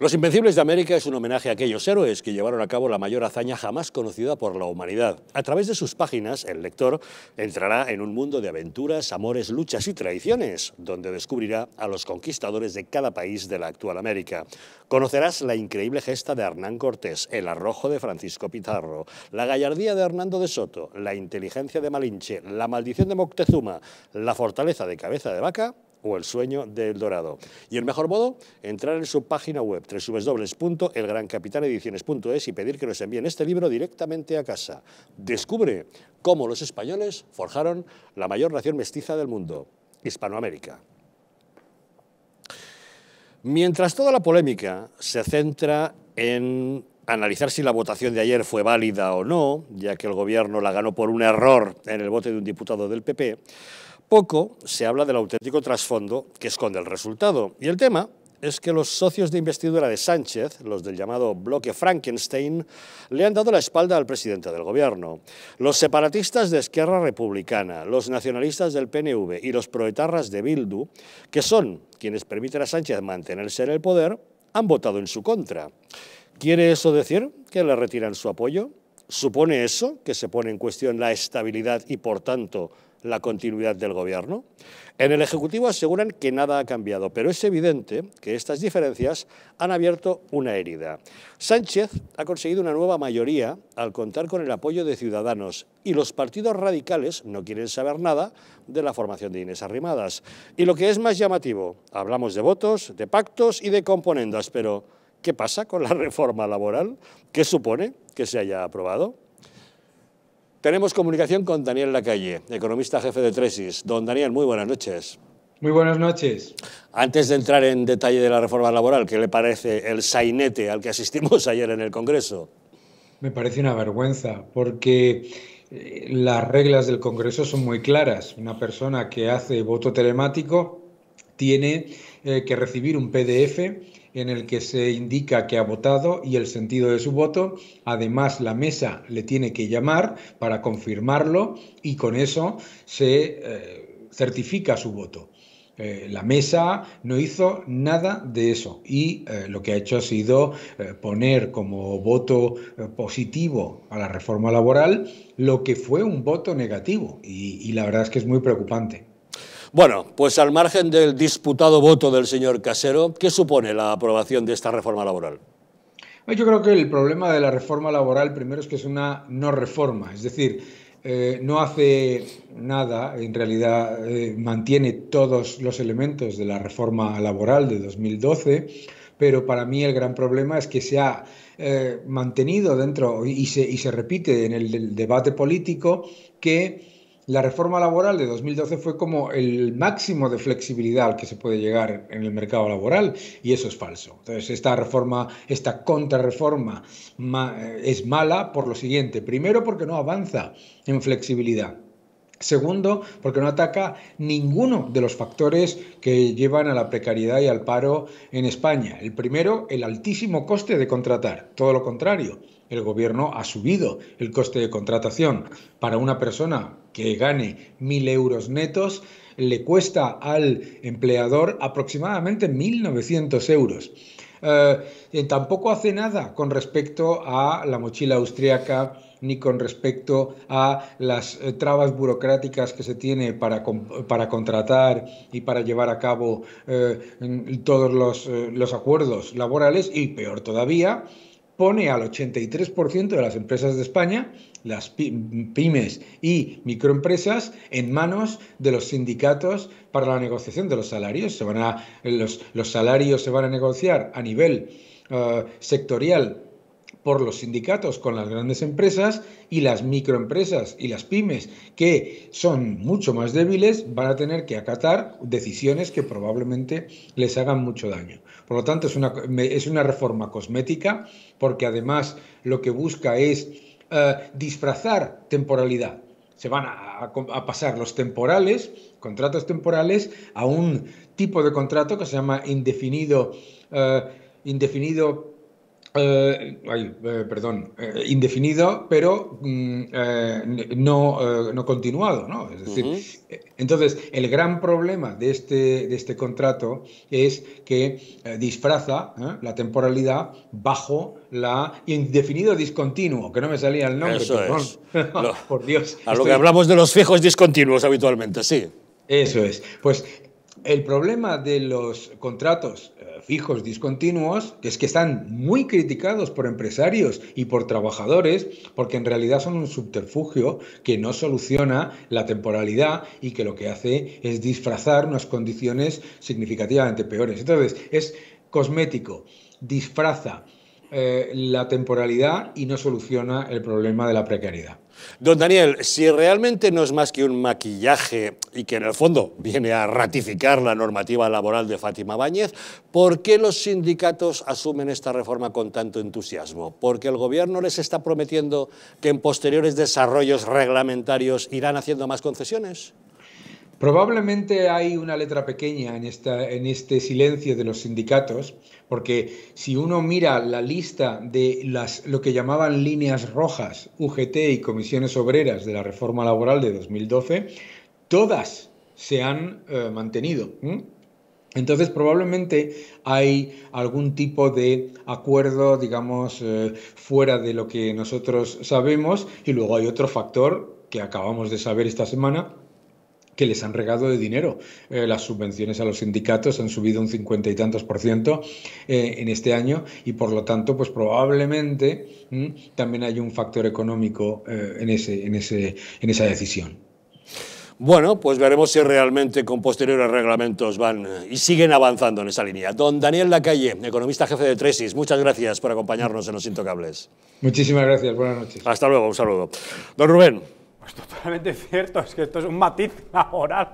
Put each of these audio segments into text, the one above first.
Los Invencibles de América es un homenaje a aquellos héroes que llevaron a cabo la mayor hazaña jamás conocida por la humanidad. A través de sus páginas, el lector entrará en un mundo de aventuras, amores, luchas y traiciones, donde descubrirá a los conquistadores de cada país de la actual América. Conocerás la increíble gesta de Hernán Cortés, el arrojo de Francisco Pizarro, la gallardía de Hernando de Soto, la inteligencia de Malinche, la maldición de Moctezuma, la fortaleza de Cabeza de Vaca o El sueño del dorado. Y el mejor modo, entrar en su página web www.elgrancapitanediciones.es y pedir que nos envíen este libro directamente a casa. Descubre cómo los españoles forjaron la mayor nación mestiza del mundo, Hispanoamérica. Mientras toda la polémica se centra en analizar si la votación de ayer fue válida o no, ya que el gobierno la ganó por un error en el voto de un diputado del PP, poco se habla del auténtico trasfondo que esconde el resultado. Y el tema es que los socios de investidura de Sánchez, los del llamado bloque Frankenstein, le han dado la espalda al presidente del gobierno. Los separatistas de Esquerra Republicana, los nacionalistas del PNV y los proetarras de Bildu, que son quienes permiten a Sánchez mantenerse en el poder, han votado en su contra. ¿Quiere eso decir que le retiran su apoyo? ¿Supone eso que se pone en cuestión la estabilidad y, por tanto, la continuidad del gobierno. En el Ejecutivo aseguran que nada ha cambiado, pero es evidente que estas diferencias han abierto una herida. Sánchez ha conseguido una nueva mayoría al contar con el apoyo de Ciudadanos y los partidos radicales no quieren saber nada de la formación de Inés Arrimadas. Y lo que es más llamativo, hablamos de votos, de pactos y de componendas, pero ¿qué pasa con la reforma laboral? ¿Qué supone que se haya aprobado? Tenemos comunicación con Daniel Lacalle, economista jefe de Tresis. Don Daniel, muy buenas noches. Muy buenas noches. Antes de entrar en detalle de la reforma laboral, ¿qué le parece el sainete al que asistimos ayer en el Congreso? Me parece una vergüenza, porque eh, las reglas del Congreso son muy claras. Una persona que hace voto telemático tiene eh, que recibir un PDF en el que se indica que ha votado y el sentido de su voto. Además, la mesa le tiene que llamar para confirmarlo y con eso se eh, certifica su voto. Eh, la mesa no hizo nada de eso y eh, lo que ha hecho ha sido poner como voto positivo a la reforma laboral lo que fue un voto negativo y la verdad es que es muy preocupante. Bueno, pues al margen del disputado voto del señor Casero, ¿qué supone la aprobación de esta reforma laboral? Yo creo que el problema de la reforma laboral primero es que es una no reforma, es decir, eh, no hace nada, en realidad eh, mantiene todos los elementos de la reforma laboral de 2012, pero para mí el gran problema es que se ha eh, mantenido dentro y se, y se repite en el debate político que la reforma laboral de 2012 fue como el máximo de flexibilidad al que se puede llegar en el mercado laboral y eso es falso. Entonces, esta reforma, esta contrarreforma eh, es mala por lo siguiente. Primero porque no avanza en flexibilidad. Segundo, porque no ataca ninguno de los factores que llevan a la precariedad y al paro en España. El primero, el altísimo coste de contratar. Todo lo contrario, el gobierno ha subido el coste de contratación. Para una persona que gane 1.000 euros netos, le cuesta al empleador aproximadamente 1.900 euros. Eh, eh, tampoco hace nada con respecto a la mochila austríaca ni con respecto a las eh, trabas burocráticas que se tiene para, contratar y para llevar a cabo eh, todos eh, los, acuerdos laborales y peor todavía pone al 83% de las empresas de España, las pymes y microempresas, en manos de los sindicatos para la negociación de los salarios. Se van los, salarios se van a negociar a nivel sectorial por los sindicatos con las grandes empresas y las microempresas y las pymes, que son mucho más débiles, van a tener que acatar decisiones que probablemente les hagan mucho daño. Por lo tanto, es una, es una reforma cosmética, porque además lo que busca es eh, disfrazar temporalidad. Se van a, pasar los temporales, contratos temporales, a un tipo de contrato que se llama indefinido. Eh, indefinido eh, ay, eh, perdón, eh, indefinido, pero mm, no, no, continuado. ¿no? Es decir, entonces, el gran problema de este, de este contrato es que disfraza la temporalidad bajo la indefinido discontinuo, que no me salía el nombre. Eso Es. Por Dios. A lo que hablamos de los fijos discontinuos habitualmente, sí. Eso es. Pues el problema de los contratos eh, fijos discontinuos es que están muy criticados por empresarios y por trabajadores porque en realidad son un subterfugio que no soluciona la temporalidad y que lo que hace es disfrazar unas condiciones significativamente peores. Entonces, es cosmético, disfraza eh, la temporalidad y no soluciona el problema de la precariedad. Don Daniel, si realmente no es más que un maquillaje y que en el fondo viene a ratificar la normativa laboral de Fátima Báñez, ¿por qué los sindicatos asumen esta reforma con tanto entusiasmo? ¿Porque el gobierno les está prometiendo que en posteriores desarrollos reglamentarios irán haciendo más concesiones? Probablemente hay una letra pequeña en, esta, en este silencio de los sindicatos, porque si uno mira la lista de las, lo que llamaban líneas rojas, UGT y comisiones obreras de la reforma laboral de 2012, todas se han eh, mantenido. Entonces probablemente hay algún tipo de acuerdo, digamos, eh, fuera de lo que nosotros sabemos y luego hay otro factor que acabamos de saber esta semana, que les han regado de dinero. Eh, las subvenciones a los sindicatos han subido un cincuenta y tantos por ciento eh, en este año y por lo tanto, pues probablemente mm, también hay un factor económico eh, en, ese, en, ese, en esa decisión. Bueno, pues veremos si realmente con posteriores reglamentos van y siguen avanzando en esa línea. Don Daniel Lacalle, economista jefe de Tresis, muchas gracias por acompañarnos en Los Intocables. Muchísimas gracias, buenas noches. Hasta luego, un saludo. Don Rubén. Pues totalmente cierto, es que esto es un matiz laboral.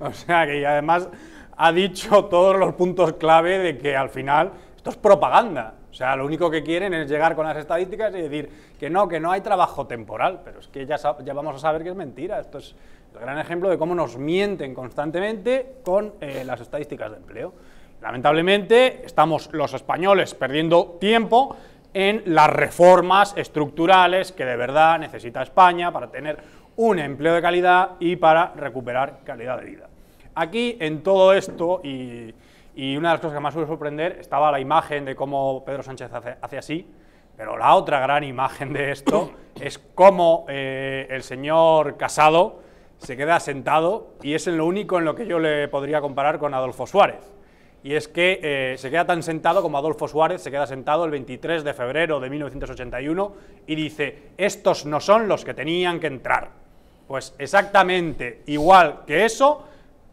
O sea que además ha dicho todos los puntos clave de que al final esto es propaganda. O sea, lo único que quieren es llegar con las estadísticas y decir que no, que no hay trabajo temporal, pero es que ya, vamos a saber que es mentira. Esto es el gran ejemplo de cómo nos mienten constantemente con eh, las estadísticas de empleo. Lamentablemente estamos los españoles perdiendo tiempo en las reformas estructurales que de verdad necesita España para tener un empleo de calidad y para recuperar calidad de vida. Aquí, en todo esto, y, una de las cosas que más suele sorprender, estaba la imagen de cómo Pedro Sánchez hace, así, pero la otra gran imagen de esto es cómo eh, el señor Casado se queda sentado y es en lo único en lo que yo le podría comparar con Adolfo Suárez y es que eh, se queda tan sentado como Adolfo Suárez se queda sentado el 23 de febrero de 1981 y dice, estos no son los que tenían que entrar. Pues exactamente igual que eso,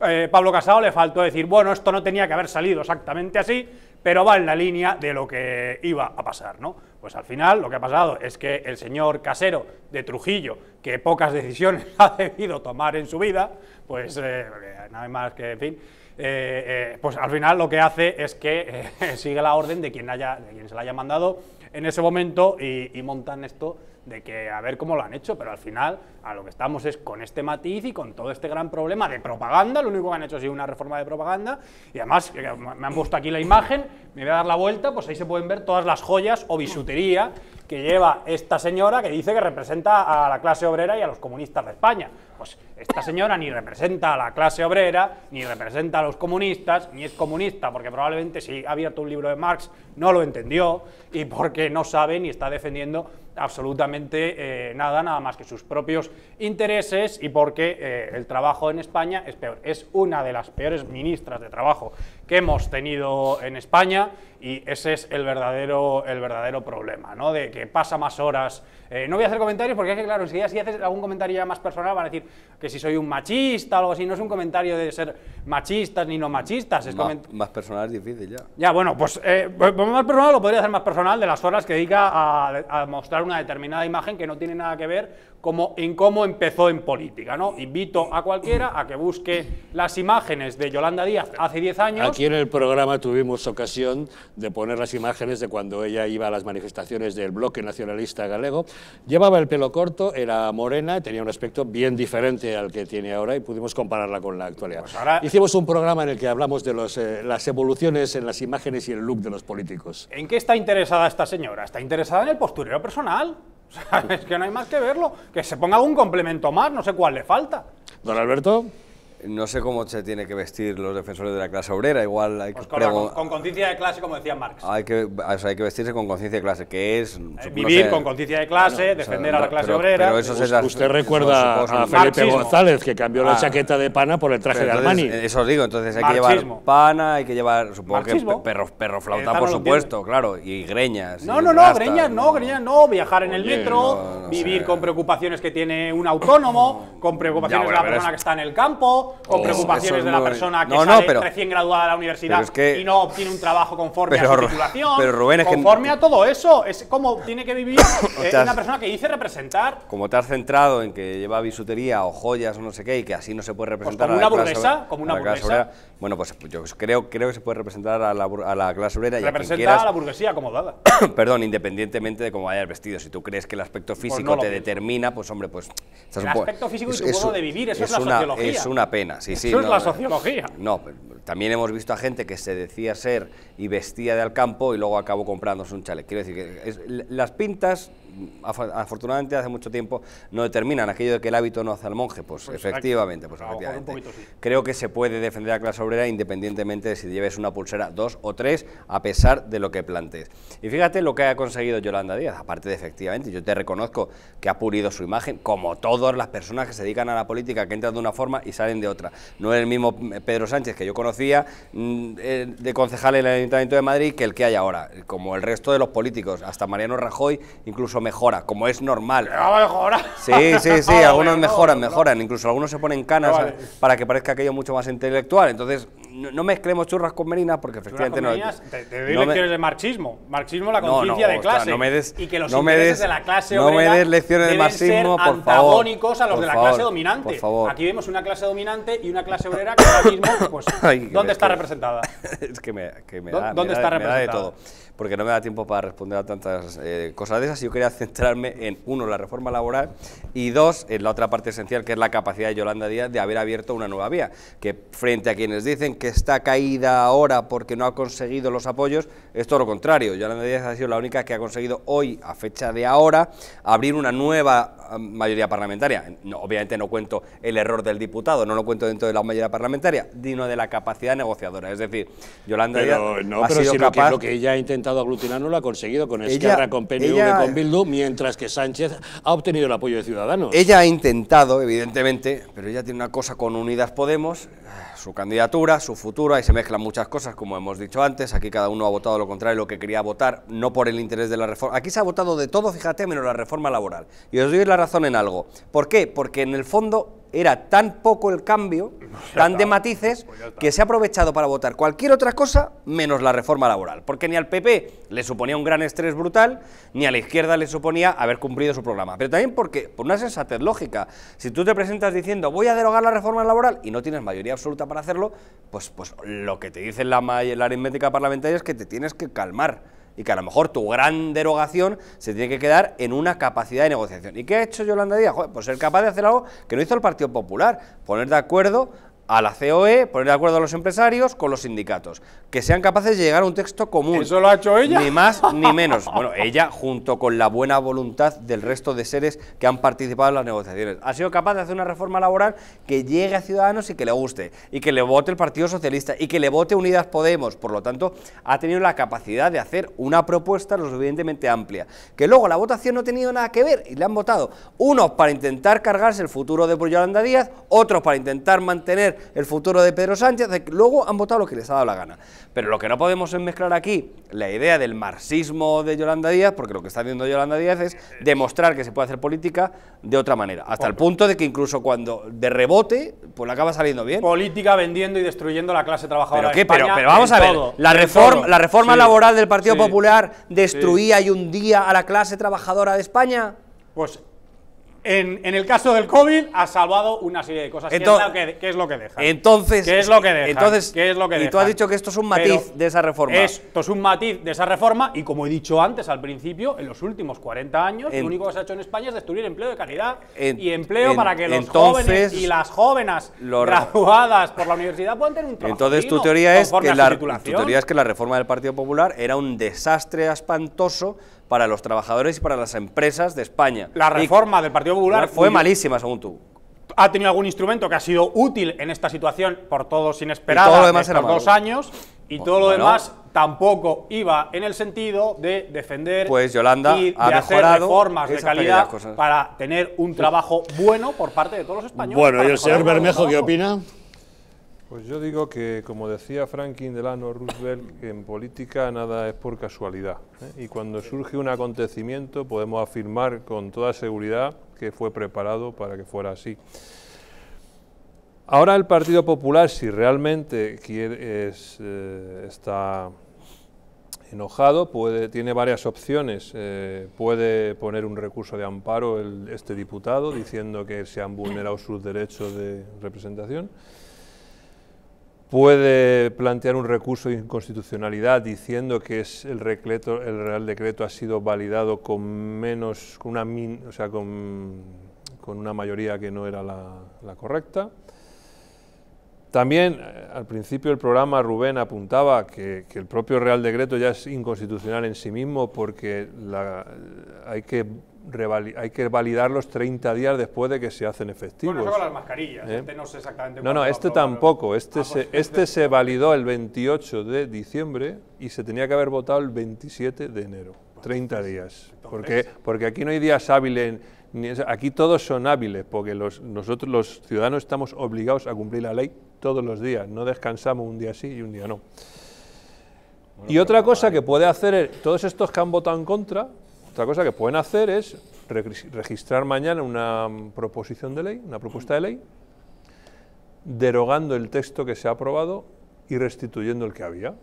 eh, Pablo Casado le faltó decir, bueno, esto no tenía que haber salido exactamente así, pero va en la línea de lo que iba a pasar, ¿no? Pues al final lo que ha pasado es que el señor Casero de Trujillo, que pocas decisiones ha debido tomar en su vida, pues eh, nada más que, en fin eh, eh, pues al final lo que hace es que eh, sigue la orden de quien, haya, quien se la haya mandado en ese momento y, y montan esto de que a ver cómo lo han hecho, pero al final a lo que estamos es con este matiz y con todo este gran problema de propaganda, lo único que han hecho ha sido una reforma de propaganda, y además eh, me han puesto aquí la imagen, me voy a dar la vuelta, pues ahí se pueden ver todas las joyas o bisutería que lleva esta señora que dice que representa a la clase obrera y a los comunistas de España. Pues esta señora ni representa a la clase obrera, ni representa a los comunistas, ni es comunista, porque probablemente si ha abierto un libro de Marx no lo entendió y porque no sabe ni está defendiendo absolutamente eh, nada, nada más que sus propios intereses y porque eh, el trabajo en España es peor. Es una de las peores ministras de trabajo que hemos tenido en España y ese es el verdadero, el verdadero problema, ¿no? De que pasa más horas. Eh, no voy a hacer comentarios porque es que, claro, enseguida si haces algún comentario ya más personal van a decir que si soy un machista o algo así, no es un comentario de ser machistas ni no machistas. Es más, personal es difícil ya. Ya, bueno, pues eh, pues, pues más personal lo podría hacer más personal de las horas que dedica a, mostrar una determinada imagen que no tiene nada que ver como en cómo empezó en política, ¿no? Invito a cualquiera a que busque las imágenes de Yolanda Díaz hace 10 años aquí en el programa tuvimos ocasión de poner las imágenes de cuando ella iba a las manifestaciones del bloque nacionalista galego. Llevaba el pelo corto, era morena, tenía un aspecto bien diferente al que tiene ahora y pudimos compararla con la actualidad. Pues Hicimos un programa en el que hablamos de eh, las evoluciones en las imágenes y el look de los políticos. ¿En qué está interesada esta señora? Está interesada en el posturero personal. es que no hay más que verlo. Que se ponga algún complemento más, no sé cuál le falta. Don Alberto. No sé cómo se tiene que vestir los defensores de la clase obrera, igual hay pues que... Con, con conciencia de clase, como decía Marx. Hay que, hay que vestirse con conciencia de clase, que es... Eh, vivir con conciencia de clase, defender a la clase obrera... Pero eso es Usted recuerda a Felipe González, que cambió la ah. chaqueta de pana por el traje de Armani. eso os digo, entonces hay que llevar pana, hay que llevar, supongo que perro, perro eh, flauta, por supuesto, claro, y greñas. No, no, no, greñas no, greñas no, viajar en el metro, vivir con preocupaciones que tiene un autónomo, con preocupaciones de la persona que está en el campo o preocupaciones de la persona que sale recién graduada de la universidad y no obtiene un trabajo conforme a su titulación, conforme a todo eso, es como tiene que vivir eh, una persona que dice representar. Como te has centrado en que lleva bisutería o joyas o no sé qué y que así no se puede pues representar a la una burguesa, como una burguesa. bueno, pues yo creo, creo que se puede representar a la, clase obrera y Representa a, la burguesía acomodada. perdón, independientemente de cómo el vestido, si tú crees que el aspecto pues físico te determina, pues hombre, pues... El aspecto físico y tu modo de vivir, eso es, la sociología. Es una eso es la sociología. No, también hemos visto a gente que se decía ser y vestía de al campo y luego acabó comprándose un chaleco. Quiero decir que las pintas afortunadamente hace mucho tiempo no determinan aquello de que el hábito no hace al monje, pues, efectivamente, pues Creo que se puede defender a clase obrera independientemente de si lleves una pulsera dos o tres, a pesar de lo que plantees. Y fíjate lo que ha conseguido Yolanda Díaz, aparte de efectivamente, yo te reconozco que ha pulido su imagen, como todas las personas que se dedican a la política, que entran de una forma y salen de otra. No es el mismo eh, Pedro Sánchez que yo conocía, mm, eh, de concejal en el Ayuntamiento de Madrid, que el que hay ahora, como el resto de los políticos, hasta Mariano Rajoy, incluso mejora, como es normal. ¡No mejora! Sí, sí, sí, algunos mejoran, mejoran. Incluso algunos se ponen canas para que parezca aquello mucho más intelectual. Entonces, no, mezclemos churras con merinas porque efectivamente no. Te, te doy lecciones de marxismo. Marxismo, la conciencia de clase. y que los intereses de la clase obrera. No me des lecciones de marxismo, por antagónicos a los de la clase dominante. Por favor. Aquí vemos una clase dominante y una clase obrera que ahora mismo, pues, ¿dónde está representada? es que me, ¿Dónde está representada? Me da de todo porque no me da tiempo para responder a tantas eh, cosas de esas. Yo quería centrarme en, uno, la reforma laboral y dos, en la otra parte esencial, que es la capacidad de Yolanda Díaz de haber abierto una nueva vía, que frente a quienes dicen que está caída ahora porque no ha conseguido los apoyos, es todo lo contrario. Yolanda Díaz ha sido la única que ha conseguido hoy, a fecha de ahora, abrir una nueva ah, mayoría parlamentaria. obviamente no cuento el error del diputado, no lo cuento dentro de la mayoría parlamentaria, sino de la capacidad negociadora. Es decir, Yolanda Díaz no, ha pero sido si capaz... Lo que, lo que intentado aglutinar no lo ha conseguido con Esquerra, ella, con PNV, con Bildu, mientras que Sánchez ha obtenido el apoyo de Ciudadanos. Ella ha intentado, evidentemente, pero ella tiene una cosa con Unidas Podemos, eh, su candidatura, su futuro, ahí se mezclan muchas cosas, como hemos dicho antes, aquí cada uno ha votado lo contrario lo que quería votar, no por el interés de la reforma. Aquí se ha votado de todo, fíjate, menos la reforma laboral. Y os doy la razón en algo. ¿Por qué? Porque en el fondo era tan poco el cambio, tan de pues matices, que se ha aprovechado para votar cualquier otra cosa menos la reforma laboral. Porque ni al PP le suponía un gran estrés brutal, ni a la izquierda le suponía haber cumplido su programa. Pero también porque, por una sensatez lógica, si tú te presentas diciendo voy a derogar la reforma laboral y no tienes mayoría absoluta para hacerlo, pues, pues lo que te dice la, la aritmética parlamentaria es que te tienes que calmar y que a lo mejor tu gran derogación se tiene que quedar en una capacidad de negociación. ¿Y qué ha hecho Yolanda Díaz? Joder, pues ser capaz de hacer algo que no hizo el Partido Popular, poner de acuerdo a la COE, poner de acuerdo a los empresarios con los sindicatos, que sean capaces de llegar a un texto común. ¿Eso lo ha hecho ella? Ni más ni menos. Bueno, ella, junto con la buena voluntad del resto de seres que han participado en las negociaciones, ha sido capaz de hacer una reforma laboral que llegue a Ciudadanos y que le guste, y que le vote el Partido Socialista, y que le vote Unidas Podemos. Por lo tanto, ha tenido la capacidad de hacer una propuesta lo suficientemente amplia, que luego la votación no ha tenido nada que ver, y le han votado unos para intentar cargarse el futuro de Yolanda Díaz, otros para intentar mantener el futuro de Pedro Sánchez, luego han votado lo que les ha dado la gana. Pero lo que no podemos es mezclar aquí la idea del marxismo de Yolanda Díaz, porque lo que está haciendo Yolanda Díaz es demostrar que se puede hacer política de otra manera, hasta el punto de que incluso cuando de rebote, pues acaba saliendo bien. Política vendiendo y destruyendo la clase trabajadora. de España, pero, pero vamos a ver, la, reforma, la reforma laboral del Partido Popular destruía y hundía a la clase trabajadora de España. Pues en, el caso del COVID ha salvado una serie de cosas. ¿Qué, es lo que, es lo que deja? Entonces, ¿qué es lo que deja? Entonces, ¿qué es lo que Y tú has dicho que esto es un matiz de esa reforma. Esto es un matiz de esa reforma y como he dicho antes al principio, en los últimos 40 años lo único que se ha hecho en España es destruir empleo de calidad y empleo para que los jóvenes y las jóvenes graduadas por la universidad puedan tener un trabajo. Entonces tu teoría es que la tu teoría es que la reforma del Partido Popular era un desastre espantoso para los trabajadores y para las empresas de España. La reforma del Partido Popular fue malísima, según tú. Ha tenido algún instrumento que ha sido útil en esta situación por todos inesperados todo lo demás era dos años, y todo lo demás tampoco iba en el sentido de defender pues Yolanda y de hacer reformas de calidad para tener un trabajo bueno por parte de todos los españoles. Bueno, y el señor Bermejo, ¿qué opina? Pues yo digo que, como decía Franklin Delano Roosevelt, en política nada es por casualidad. ¿eh? Y cuando surge un acontecimiento podemos afirmar con toda seguridad que fue preparado para que fuera así. Ahora el Partido Popular, si realmente quiere, eh, está enojado, tiene varias opciones. Eh, puede poner un recurso de amparo el, este diputado diciendo que se han vulnerado sus derechos de representación puede plantear un recurso de inconstitucionalidad diciendo que es el, el Real Decreto ha sido validado con menos, una, o sea, con, una mayoría que no era la, correcta. También eh, al principio del programa Rubén apuntaba que, que, el propio Real Decreto ya es inconstitucional en sí mismo porque la, hay que hay que validarlos 30 días después de que se hacen efectivos. Bueno, eso con las mascarillas, ¿Eh? este no sé exactamente No, no, este tampoco, este, ah, pues se, este se validó el 28 de diciembre y se tenía que haber votado el 27 de enero, 30 pues días, porque, porque aquí no hay días hábiles, aquí todos son hábiles, porque los, nosotros los ciudadanos estamos obligados a cumplir la ley todos los días, no descansamos un día sí y un día no. y otra cosa eh. que puede hacer, todos estos que han votado en contra, otra cosa que pueden hacer es registrar mañana una proposición de ley, una propuesta de ley, derogando el texto que se ha aprobado y restituyendo el que había.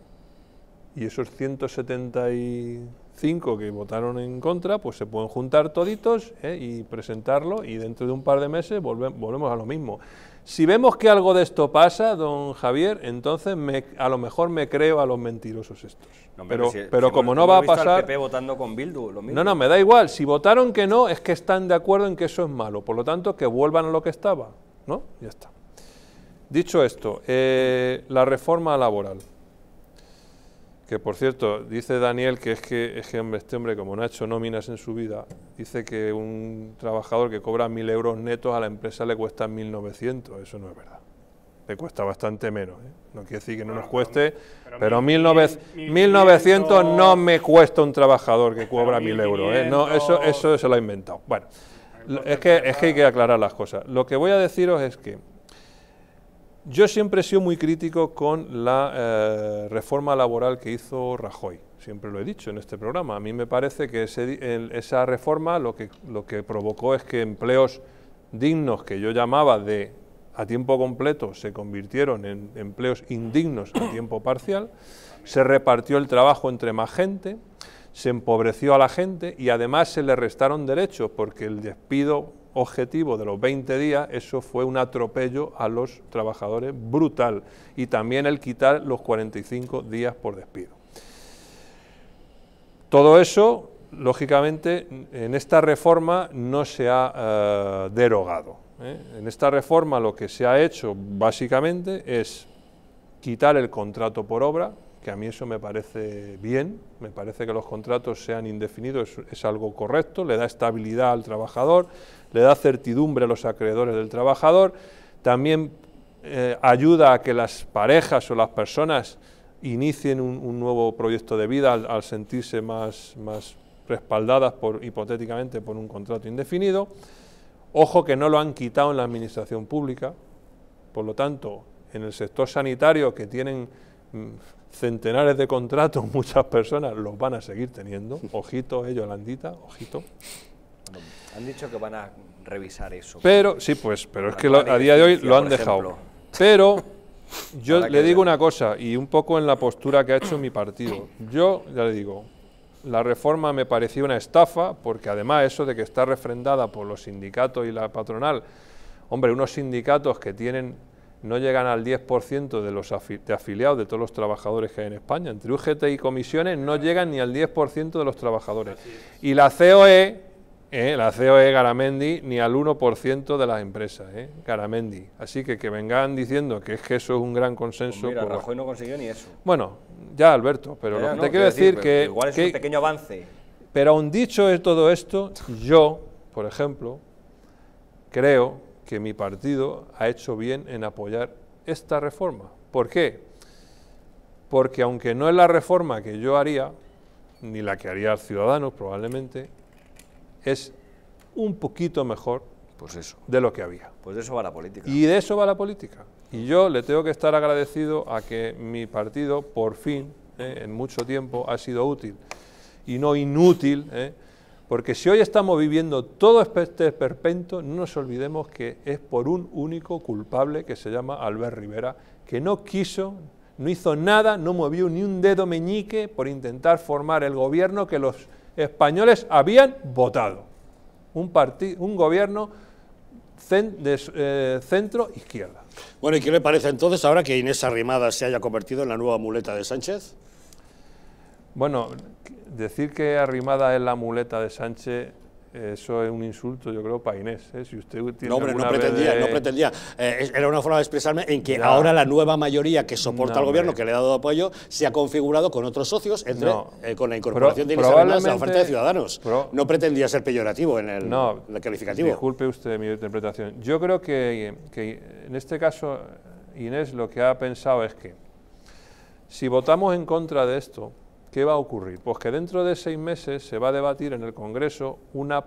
Y esos 170 y cinco que votaron en contra, pues se pueden juntar toditos eh, y presentarlo y dentro de un par de meses volvemos a lo mismo. Si vemos que algo de esto pasa, don Javier, entonces me, a lo mejor me creo a los mentirosos estos. pero, como no va a pasar... No, no, me da igual. Si votaron que no, es que están de acuerdo en que eso es malo. Por lo tanto, que vuelvan a lo que estaba. ¿No? Ya está. Dicho esto, eh, la reforma laboral. Que por cierto, dice Daniel que es que, este hombre, como no ha hecho nóminas en su vida, dice que un trabajador que cobra mil euros netos a la empresa le cuesta 1.900. Eso no es verdad. Le cuesta bastante menos. ¿eh? No quiere decir que no nos cueste, pero, 1.900 no me cuesta un trabajador que cobra mil euros. ¿eh? eso, eso se lo ha inventado. Bueno, es que hay que aclarar las cosas. Lo que voy a deciros es que yo siempre he sido muy crítico con la eh, reforma laboral que hizo Rajoy. Siempre lo he dicho en este programa. A mí me parece que esa reforma lo que, lo que provocó es que empleos dignos que yo llamaba de a tiempo completo se convirtieron en empleos indignos a tiempo parcial, se repartió el trabajo entre más gente, se empobreció a la gente y además se le restaron derechos porque el despido objetivo de los 20 días, eso fue un atropello a los trabajadores brutal y también el quitar los 45 días por despido. Todo eso, lógicamente, en esta reforma no se ha eh, derogado. ¿eh? En esta reforma lo que se ha hecho básicamente es quitar el contrato por obra, que a mí eso me parece bien, me parece que los contratos sean indefinidos, es, algo correcto, le da estabilidad al trabajador, le da certidumbre a los acreedores del trabajador, también eh, ayuda a que las parejas o las personas inicien un, nuevo proyecto de vida al, sentirse más, más respaldadas por, hipotéticamente por un contrato indefinido. Ojo que no lo han quitado en la administración pública, por lo tanto, en el sector sanitario que tienen mm, centenares de contratos, muchas personas los van a seguir teniendo. Ojito, ellos, Landita, ojito. Han dicho que van a revisar eso. Pero, sí, pues, pero es que a día de hoy lo han dejado. Pero yo le digo una cosa, y un poco en la postura que ha hecho mi partido. Yo, ya le digo, la reforma me parecía una estafa, porque además eso de que está refrendada por los sindicatos y la patronal, hombre, unos sindicatos que tienen no llegan al 10% de los de afiliados de todos los trabajadores que hay en España. Entre UGT y comisiones no llegan ni al 10% de los trabajadores. Y la COE, ¿eh? la CEO Garamendi, ni al 1% de las empresas, ¿eh? Garamendi. Así que que vengan diciendo que es que eso es un gran consenso. Pues pues Rajoy no consiguió ni eso. Bueno, ya Alberto, pero lo que te quiero decir, que... Igual es un pequeño avance. Pero aun dicho es todo esto, yo, por ejemplo, creo que mi partido ha hecho bien en apoyar esta reforma. ¿Por qué? Porque aunque no es la reforma que yo haría, ni la que haría Ciudadanos probablemente, es un poquito mejor pues eso. de lo que había. Pues de eso va la política. Y de eso va la política. Y yo le tengo que estar agradecido a que mi partido, por fin, eh, en mucho tiempo, ha sido útil y no inútil. Eh, porque si hoy estamos viviendo todo este perpento, no nos olvidemos que es por un único culpable que se llama Albert Rivera, que no quiso, no hizo nada, no movió ni un dedo meñique por intentar formar el gobierno que los españoles habían votado. Un, un gobierno de eh, centro-izquierda. Bueno, ¿y qué le parece entonces ahora que Inés Arrimada se haya convertido en la nueva muleta de Sánchez? Bueno, decir que Arrimada es la muleta de Sánchez eso es un insulto, yo creo, para Inés. ¿eh? Si usted no, hombre, no pretendía, no pretendía. Eh, era una forma de expresarme en que ahora la nueva mayoría que soporta el al gobierno, que le ha dado apoyo, se ha configurado con otros socios, entre, eh, con la incorporación de Inés a la oferta de Ciudadanos. no pretendía ser peyorativo en el, no, calificativo. Disculpe usted mi interpretación. Yo creo que, que en este caso Inés lo que ha pensado es que si votamos en contra de esto, ¿Qué va a ocurrir? Pues que dentro de seis meses se va a debatir en el Congreso una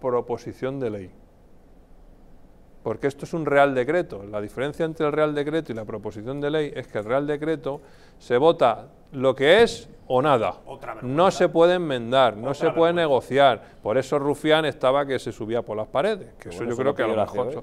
proposición de ley. Porque esto es un Real Decreto. La diferencia entre el Real Decreto y la proposición de ley es que el Real Decreto se vota lo que es o nada. No se puede enmendar, no se puede negociar. Por eso Rufián estaba que se subía por las paredes, que eso yo creo que a lo mejor... ¿eh?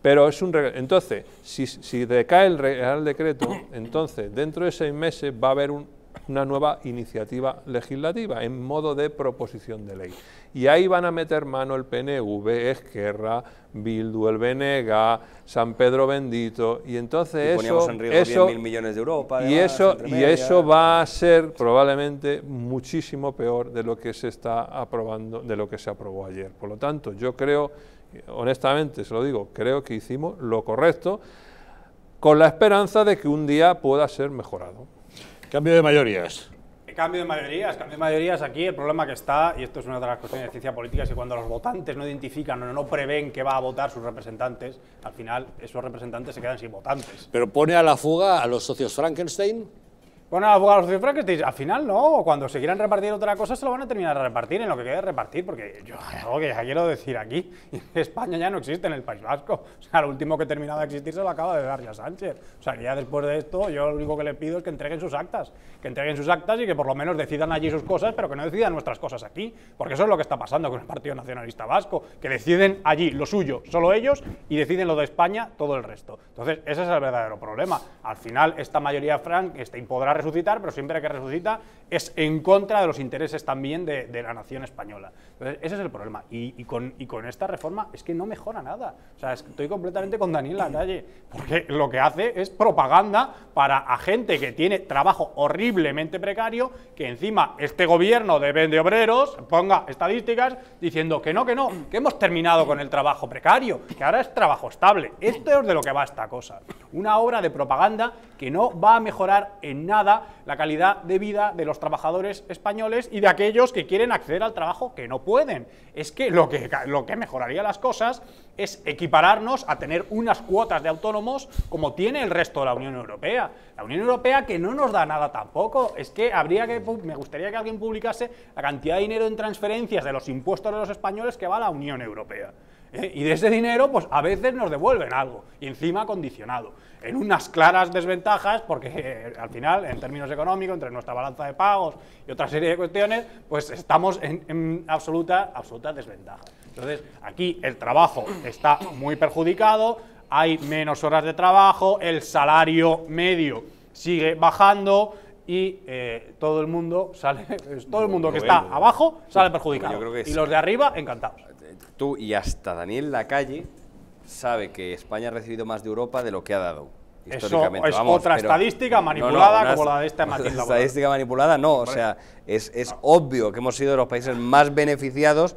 Pero es un... Entonces, si decae el Real Decreto, entonces dentro de seis meses va a haber un una nueva iniciativa legislativa en modo de proposición de ley. Y ahí van a meter mano el PNV, Esquerra, Bildu, el Benega, San Pedro Bendito, y entonces eso... millones de Europa, y, eso, y eso va a ser probablemente muchísimo peor de lo que se está aprobando, de lo que se aprobó ayer. Por lo tanto, yo creo, honestamente se lo digo, creo que hicimos lo correcto, con la esperanza de que un día pueda ser mejorado. Cambio de mayorías. Cambio de mayorías, cambio de mayorías aquí, el problema que está, y esto es una de las cuestiones de ciencia política, es que cuando los votantes no identifican o no prevén que va a votar sus representantes, al final esos representantes se quedan sin votantes. ¿Pero pone a la fuga a los socios Frankenstein? Bueno, los abogados de Frankenstein, al final no, cuando se quieran repartir otra cosa se lo van a terminar a repartir en lo que quede repartir, porque yo algo que ya quiero decir aquí, España ya no existe en el País Vasco, o sea, lo último que terminaba de existir se lo acaba de dar ya Sánchez, o sea, que ya después de esto yo lo único que le pido es que entreguen sus actas, que entreguen sus actas y que por lo menos decidan allí sus cosas, pero que no decidan nuestras cosas aquí, porque eso es lo que está pasando con el Partido Nacionalista Vasco, que deciden allí lo suyo, solo ellos, y deciden lo de España, todo el resto. Entonces, ese es el verdadero problema. Al final, esta mayoría Frank, está podrá resucitar, pero siempre que resucita es en contra de los intereses también de, la nación española. Entonces, ese es el problema. Y, con, esta reforma es que no mejora nada. O sea, estoy completamente con Daniel Valle, porque lo que hace es propaganda para a gente que tiene trabajo horriblemente precario, que encima este gobierno de, vende obreros ponga estadísticas diciendo que no, que no, que hemos terminado con el trabajo precario, que ahora es trabajo estable. Esto es de lo que va esta cosa. Una obra de propaganda que no va a mejorar en nada la calidad de vida de los trabajadores españoles y de aquellos que quieren acceder al trabajo que no pueden. Es que lo que, mejoraría las cosas es equipararnos a tener unas cuotas de autónomos como tiene el resto de la Unión Europea. La Unión Europea que no nos da nada tampoco. Es que habría que, me gustaría que alguien publicase la cantidad de dinero en transferencias de los impuestos de los españoles que va a la Unión Europea. ¿eh? Y de ese dinero, pues a veces nos devuelven algo, y encima condicionado en unas claras desventajas, porque eh, al final, en términos económicos, entre nuestra balanza de pagos y otra serie de cuestiones, pues estamos en, absoluta, absoluta desventaja. Entonces, aquí el trabajo está muy perjudicado, hay menos horas de trabajo, el salario medio sigue bajando, y eh, todo el mundo sale, todo el mundo que está abajo sale perjudicado. y los de arriba encantados. Tú y hasta Daniel Lacalle sabe que España ha recibido más de Europa de lo que ha dado. Históricamente. Eso es otra estadística manipulada como la de esta este Estadística manipulada, no, o sea, es, obvio que hemos sido de los países más beneficiados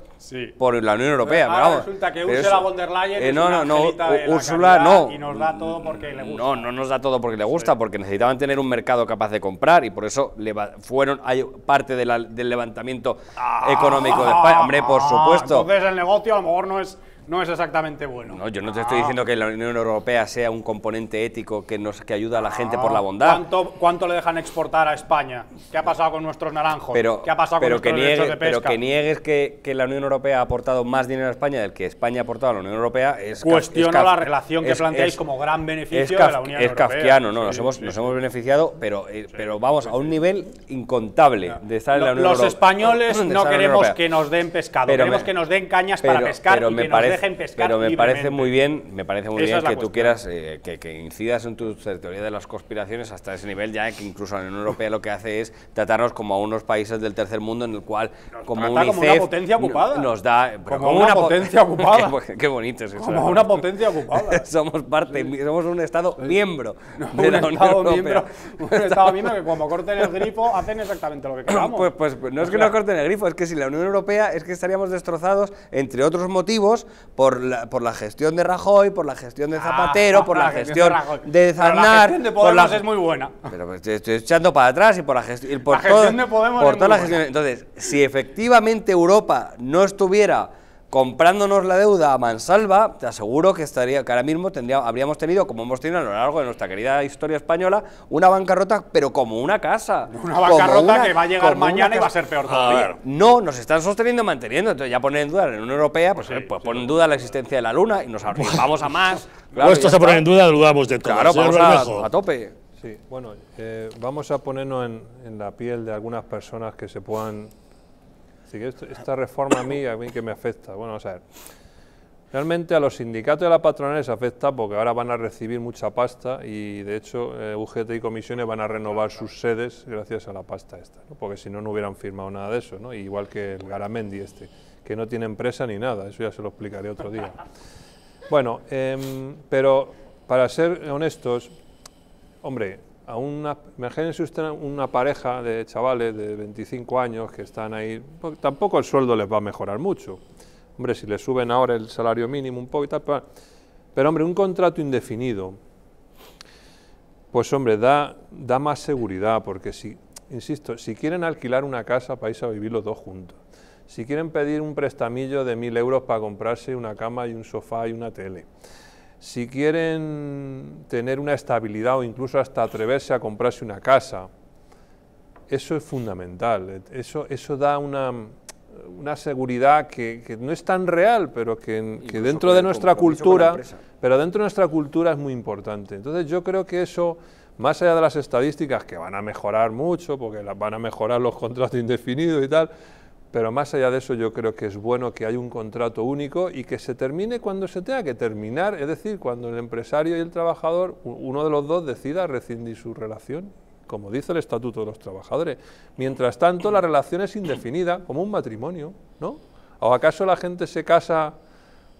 por la Unión Europea. resulta que Ursula von der no, Y nos da todo porque le gusta. No, no nos da todo porque le gusta, porque necesitaban tener un mercado capaz de comprar y por eso fueron parte del levantamiento ah. económico de España. Hombre, por supuesto. Entonces el negocio a lo mejor no es no es exactamente bueno. No, yo no te estoy ah. diciendo que la Unión Europea sea un componente ético que nos que ayuda a la gente por la ah. bondad. ¿Cuánto, cuánto le dejan exportar a España? ¿Qué ha pasado con nuestros naranjos? ¿Qué ha pasado pero con que nuestros niegue, de pesca? Pero que niegues que, que, la Unión Europea ha aportado más dinero a España del que España ha aportado a la Unión Europea es... Cuestiono la relación que planteáis como gran beneficio de la Unión Europea. Es kafkiano, no, nos, hemos, nos hemos beneficiado, pero, eh, pero vamos, a un nivel incontable de estar en la Unión Europea. Los españoles no queremos que nos den pescado, queremos que nos den cañas para pescar y que me parece pero me parece muy bien, me parece muy bien que tú quieras eh, que, incidas en tu teoría de las conspiraciones hasta ese nivel, ya que incluso la Unión Europea lo que hace es tratarnos como a unos países del tercer mundo en el cual como, una potencia ocupada. Nos da como, una, potencia ocupada. qué, bonito es eso. Como una potencia ocupada. somos parte, somos un estado miembro de la Unión Europea. un estado miembro que cuando corten el grifo hacen exactamente lo que pues, queramos. Pues, pues, pues no es que no corten el grifo, es que si la Unión Europea es que estaríamos destrozados entre otros motivos por la, por la gestión de Rajoy, por la gestión de ah, Zapatero, por la, gestión, de, Zanar... Pero por la, es muy buena. Pero estoy, echando para atrás y por la gestión. la de Podemos por toda la Gestión. Entonces, si efectivamente Europa no estuviera comprándonos la deuda a mansalva, te aseguro que, estaría, que ahora mismo tendría, habríamos tenido, como hemos tenido a lo largo de nuestra querida historia española, una bancarrota, pero como una casa. Una bancarrota que va a llegar mañana y va a ser peor todavía. No, nos están sosteniendo y manteniendo. Entonces ya ponen en duda la Unión Europea, pues, pues ponen en duda la existencia de la Luna y nos vamos a más. Claro, esto se pone en duda, dudamos de todo. Claro, vamos a, tope. Sí, bueno, eh, vamos a ponernos en la piel de algunas personas que se puedan esta reforma a mí, a mí que me afecta. Bueno, a sea, realmente a los sindicatos a la patronal les afecta porque ahora van a recibir mucha pasta y de hecho eh, UGT y comisiones van a renovar sus sedes gracias a la pasta esta, porque si no, no hubieran firmado nada de eso, ¿no? igual que el Garamendi este, que no tiene empresa ni nada, eso ya se lo explicaré otro día. Bueno, em, pero para ser honestos, hombre, a una, imagínense usted una pareja de chavales de 25 años que están ahí, pues tampoco el sueldo les va a mejorar mucho. Hombre, si le suben ahora el salario mínimo un poco y tal, pero, hombre, un contrato indefinido, pues hombre, da, da más seguridad, porque si, insisto, si quieren alquilar una casa, vais a vivir los dos juntos. Si quieren pedir un prestamillo de mil euros para comprarse una cama y un sofá y una tele si quieren tener una estabilidad o incluso hasta atreverse a comprarse una casa, eso es fundamental, eso, eso da una, seguridad que, no es tan real, pero que, que dentro de nuestra cultura, pero dentro de nuestra cultura es muy importante. Entonces yo creo que eso, más allá de las estadísticas que van a mejorar mucho, porque van a mejorar los contratos indefinidos y tal, pero más allá de eso, yo creo que es bueno que haya un contrato único y que se termine cuando se tenga que terminar, es decir, cuando el empresario y el trabajador, uno de los dos, decida rescindir su relación, como dice el Estatuto de los Trabajadores. Mientras tanto, la relación es indefinida, como un matrimonio, ¿no? ¿O acaso la gente se casa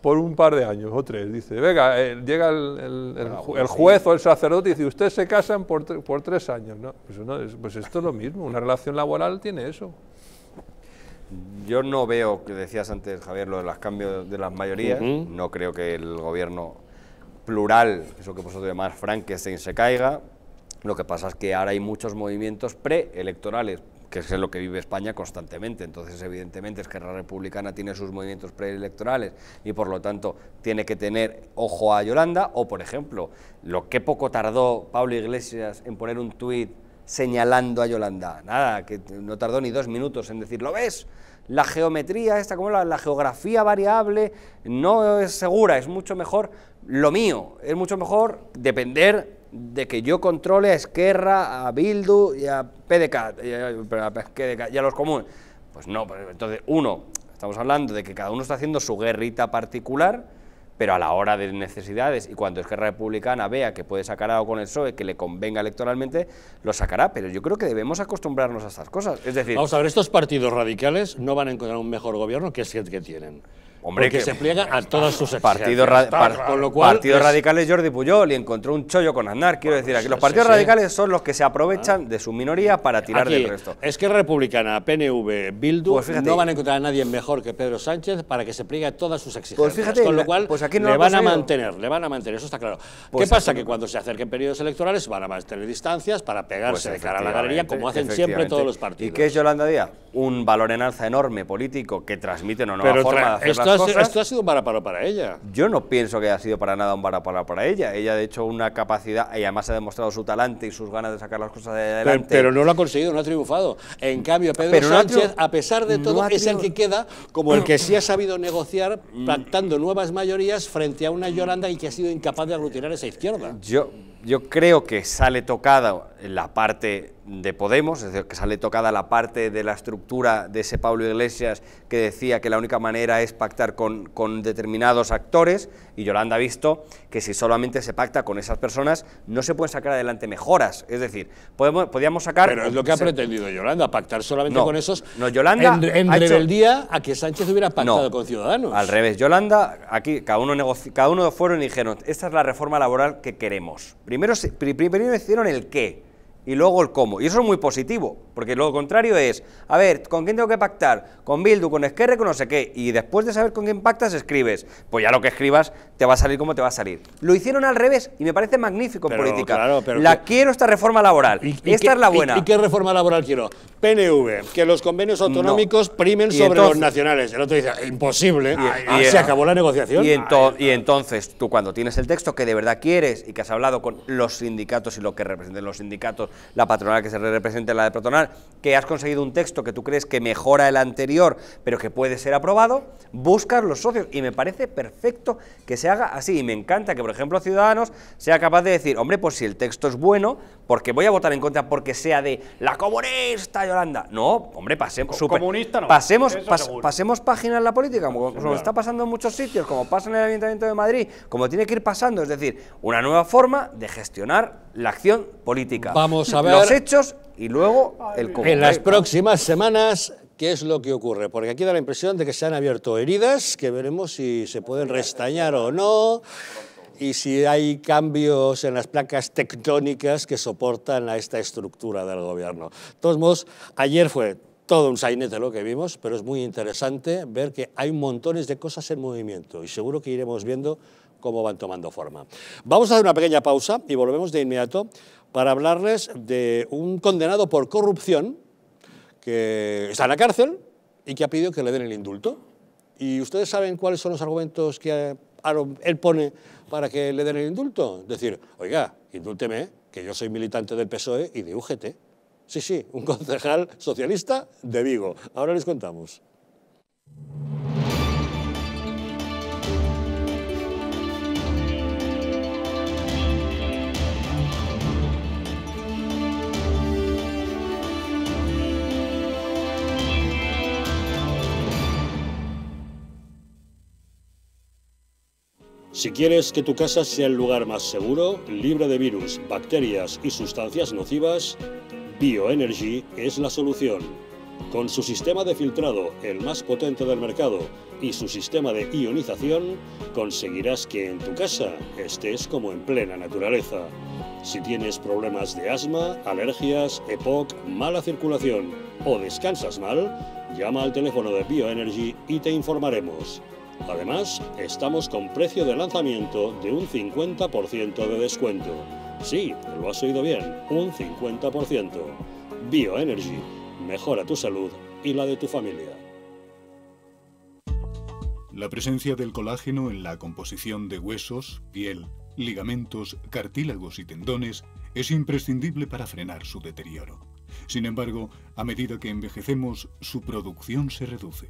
por un par de años o tres? Dice, venga, eh, llega el, juez o el sacerdote y dice, ustedes se casan por, tres años, ¿no? Pues, pues esto es lo mismo, una relación laboral tiene eso. Yo no veo, que decías antes, Javier, lo de los cambios de las mayorías. No creo que el gobierno plural, eso que vosotros llamar Frankenstein, se caiga. Lo que pasa es que ahora hay muchos movimientos preelectorales, que es lo que vive España constantemente. Entonces, evidentemente, la Republicana tiene sus movimientos preelectorales y, por lo tanto, tiene que tener ojo a Yolanda. O, por ejemplo, lo que poco tardó Pablo Iglesias en poner un tuit señalando a Yolanda. Nada, que no tardó ni dos minutos en decir, ¿lo ves? La geometría, esta como la, geografía variable, no es segura, es mucho mejor lo mío, es mucho mejor depender de que yo controle a Esquerra, a Bildu y a PDK, y a, los comunes. Pues no, pues entonces, uno, estamos hablando de que cada uno está haciendo su guerrita particular, pero a la hora de necesidades y cuando que Republicana vea que puede sacar algo con el PSOE que le convenga electoralmente, lo sacará. Pero yo creo que debemos acostumbrarnos a estas cosas. Es decir, vamos a ver, estos partidos radicales no van a encontrar un mejor gobierno que el que tienen. Hombre, que se pliega a todas sus partidos con lo cual partidos radicales Jordi Puyol y encontró un chollo con Aznar. Quiero decir, aquí los partidos radicales son los que se aprovechan ah. de su minoría para tirar del resto. Es que Republicana, PNV, Bildu pues no van a encontrar a nadie mejor que Pedro Sánchez para que se pliegue a todas sus exigencias. Pues fíjate, con lo cual pues le van a mantener, le van a mantener, eso está claro. ¿Qué pasa? Que cuando se acerquen periodos electorales van a mantener distancias para pegarse de cara a la galería como hacen siempre todos los partidos. ¿Y qué es Yolanda Díaz? un valor en alza enorme político que transmite una nueva forma de hacer esto ha, Esto ha sido un varapalo para ella. Yo no pienso que haya sido para nada un varapalo para ella. Ella, de hecho, una capacidad, y además ha demostrado su talante y sus ganas de sacar las cosas de adelante. Pero, no lo ha conseguido, no ha triunfado. En cambio, Pedro Sánchez, a pesar de todo, es el que queda como el que sí ha sabido negociar plantando nuevas mayorías frente a una lloranda y que ha sido incapaz de aglutinar esa izquierda. Yo, yo creo que sale tocada la parte de Podemos, es decir, que sale tocada la parte de la estructura de ese Pablo Iglesias que decía que la única manera es pactar con, determinados actores, y Yolanda ha visto que si solamente se pacta con esas personas, no se pueden sacar adelante mejoras, es decir, podemos, podíamos sacar... Pero es lo que ha pretendido Yolanda, pactar solamente con esos... No, Yolanda... En, en rebeldía a que Sánchez hubiera pactado con Ciudadanos. Al revés, Yolanda, aquí cada uno, cada uno fueron y dijeron, esta es la reforma laboral que queremos. Primero, primero hicieron el qué, y luego el cómo. Y eso es muy positivo, porque lo contrario es, a ver, ¿con quién tengo que pactar? Con Bildu, con Esquerre, con no sé qué. Y después de saber con quién pactas, escribes. Pues ya lo que escribas te va a salir como te va a salir. Lo hicieron al revés y me parece magnífico en política. pero la quiero esta reforma laboral. ¿Y, esta es la buena. Y, qué reforma laboral quiero? PNV, que los convenios autonómicos primen sobre los nacionales. El otro dice, imposible, Y se acabó la negociación. Y, entonces tú cuando tienes el texto que de verdad quieres y que has hablado con los sindicatos y lo que representen los sindicatos, la patronal que se represente la de patronal, que has conseguido un texto que tú crees que mejora el anterior, pero que puede ser aprobado, buscas los socios. Y me parece perfecto que sea haga así. Y me encanta que, por ejemplo, Ciudadanos sea capaz de decir, hombre, pues si el texto es bueno, porque voy a votar en contra porque sea de la comunista Yolanda. No, hombre, pasemos. Pasemos, pasemos página en la política, como, está pasando en muchos sitios, como pasa en el Ayuntamiento de Madrid, como tiene que ir pasando. Es decir, una nueva forma de gestionar la acción política. Vamos a ver. Los hechos y luego el En las próximas semanas qué es lo que ocurre, porque aquí da la impresión de que se han abierto heridas, que veremos si se pueden restañar o no, y si hay cambios en las placas tectónicas que soportan a esta estructura del gobierno. De todos modos, ayer fue todo un sainete lo que vimos, pero es muy interesante ver que hay montones de cosas en movimiento y seguro que iremos viendo cómo van tomando forma. Vamos a hacer una pequeña pausa y volvemos de inmediato para hablarles de un condenado por corrupción que está en la cárcel y que ha pedido que le den el indulto. ¿Y ustedes saben cuáles son los argumentos que eh, él pone para que le den el indulto? Decir, oiga, indúlteme, que yo soy militante del PSOE y de UGT. Sí, sí, un concejal socialista de Vigo. Ahora les contamos. Si quieres que tu casa sea el lugar más seguro, libre de virus, bacterias y sustancias nocivas, Bioenergy es la solución. Con su sistema de filtrado, el más potente del mercado, y su sistema de ionización, conseguirás que en tu casa estés como en plena naturaleza. Si tienes problemas de asma, alergias, EPOC, mala circulación o descansas mal, llama al teléfono de Bioenergy y te informaremos. Además, estamos con precio de lanzamiento de un 50% de descuento. Sí, lo has oído bien, un 50%. Bioenergy, mejora tu salud y la de tu familia. La presencia del colágeno en la composición de huesos, piel, ligamentos, cartílagos y tendones es imprescindible para frenar su deterioro. Sin embargo, a medida que envejecemos, su producción se reduce.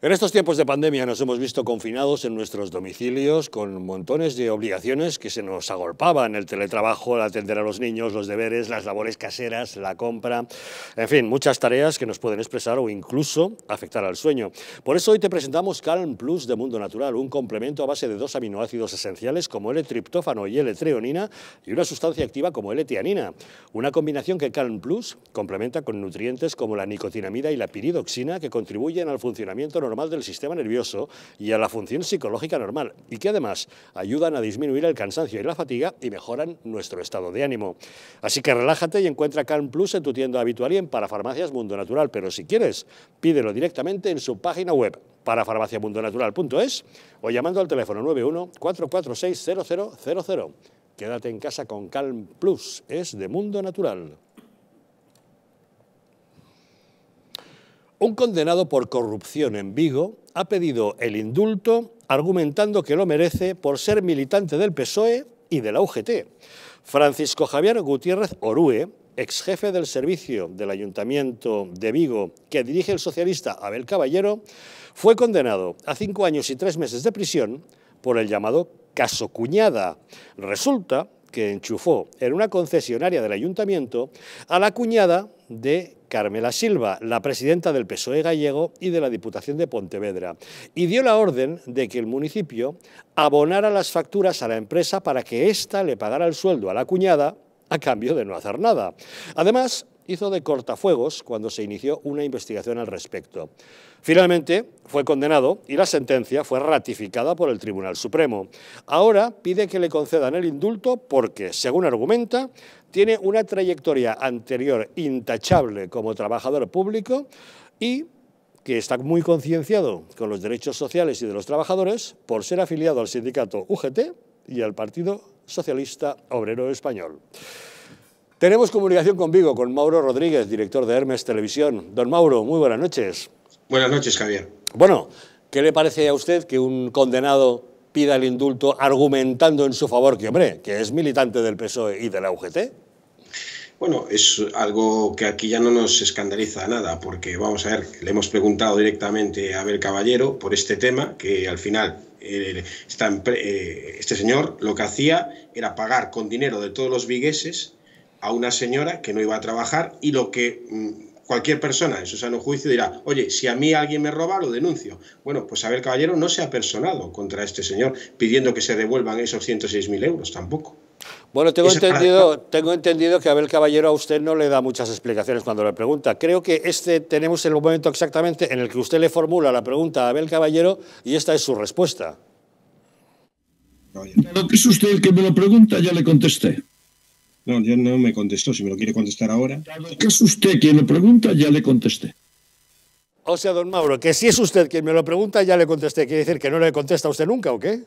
En estos tiempos de pandemia nos hemos visto confinados en nuestros domicilios con montones de obligaciones que se nos agolpaban, el teletrabajo, el atender a los niños, los deberes, las labores caseras, la compra, en fin, muchas tareas que nos pueden expresar o incluso afectar al sueño. Por eso hoy te presentamos Calm Plus de Mundo Natural, un complemento a base de dos aminoácidos esenciales como L-triptófano y L-treonina y una sustancia activa como L-tianina, una combinación que Calm Plus complementa con nutrientes como la nicotinamida y la piridoxina que contribuyen al funcionamiento normal del sistema nervioso y a la función psicológica normal, y que además ayudan a disminuir el cansancio y la fatiga y mejoran nuestro estado de ánimo. Así que relájate y encuentra Calm Plus en tu tienda habitual y en Parafarmacias Mundo Natural, pero si quieres, pídelo directamente en su página web parafarmaciamundonatural.es o llamando al teléfono 91 446 Quédate en casa con Calm Plus, es de Mundo Natural. Un condenado por corrupción en Vigo ha pedido el indulto argumentando que lo merece por ser militante del PSOE y de la UGT. Francisco Javier Gutiérrez Orue, ex jefe del servicio del Ayuntamiento de Vigo que dirige el socialista Abel Caballero, fue condenado a cinco años y tres meses de prisión por el llamado caso cuñada. Resulta que enchufó en una concesionaria del Ayuntamiento a la cuñada de Carmela Silva, la presidenta del PSOE gallego y de la Diputación de Pontevedra, y dio la orden de que el municipio abonara las facturas a la empresa para que ésta le pagara el sueldo a la cuñada a cambio de no hacer nada. Además, hizo de cortafuegos cuando se inició una investigación al respecto. Finalmente, fue condenado y la sentencia fue ratificada por el Tribunal Supremo. Ahora pide que le concedan el indulto porque, según argumenta, tiene una trayectoria anterior intachable como trabajador público y que está muy concienciado con los derechos sociales y de los trabajadores por ser afiliado al sindicato UGT y al Partido Socialista Obrero Español. Tenemos comunicación con Vigo, con Mauro Rodríguez, director de Hermes Televisión. Don Mauro, muy buenas noches. Buenas noches, Javier. Bueno, ¿qué le parece a usted que un condenado pida el indulto argumentando en su favor que, hombre, que es militante del PSOE y de la UGT? Bueno, es algo que aquí ya no nos escandaliza nada, porque vamos a ver, le hemos preguntado directamente a Abel Caballero por este tema, que al final eh, está eh, este señor lo que hacía era pagar con dinero de todos los vigueses a una señora que no iba a trabajar y lo que mm, cualquier persona en su sano juicio dirá, oye, si a mí alguien me roba, lo denuncio. Bueno, pues Abel Caballero no se ha personado contra este señor pidiendo que se devuelvan esos 106.000 euros tampoco. Bueno, tengo entendido, tengo entendido que Abel Caballero a usted no le da muchas explicaciones cuando le pregunta. Creo que este tenemos el momento exactamente en el que usted le formula la pregunta a Abel Caballero y esta es su respuesta. Lo que es usted el que me lo pregunta, ya le contesté. No, yo no me contestó. Si me lo quiere contestar ahora. ¿Qué es usted quien me pregunta, ya le contesté. O sea, don Mauro, que si es usted quien me lo pregunta, ya le contesté. ¿Quiere decir que no le contesta usted nunca o qué?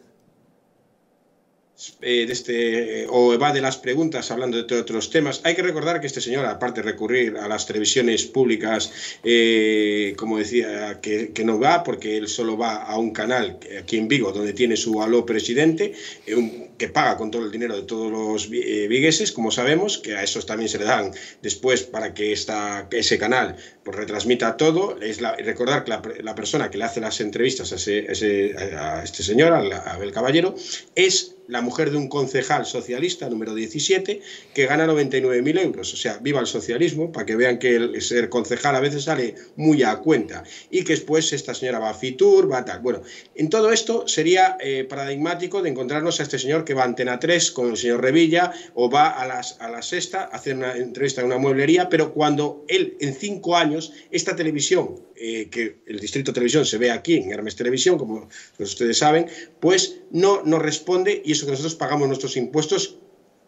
eh, de este, o evade las preguntas hablando de otros temas. Hay que recordar que este señor, aparte de recurrir a las televisiones públicas, eh, como decía, que, no va porque él solo va a un canal aquí en Vigo donde tiene su aló presidente, eh, que paga con todo el dinero de todos los eh, vigueses, como sabemos, que a esos también se le dan después para que ese canal pues, retransmita todo. Es recordar que la, persona que le hace las entrevistas a, este señor, a Abel Caballero, es la mujer de un concejal socialista, número 17, que gana 99.000 euros. O sea, viva el socialismo, para que vean que el ser concejal a veces sale muy a cuenta. Y que después esta señora va a Fitur, va a tal. Bueno, en todo esto sería eh, paradigmático de encontrarnos a este señor que va a Antena 3 con el señor Revilla o va a, las, a la sexta a hacer una entrevista en una mueblería, pero cuando él en cinco años, esta televisión eh, que el Distrito Televisión se ve aquí en Hermes Televisión, como ustedes saben, pues no nos responde y eso que nosotros pagamos nuestros impuestos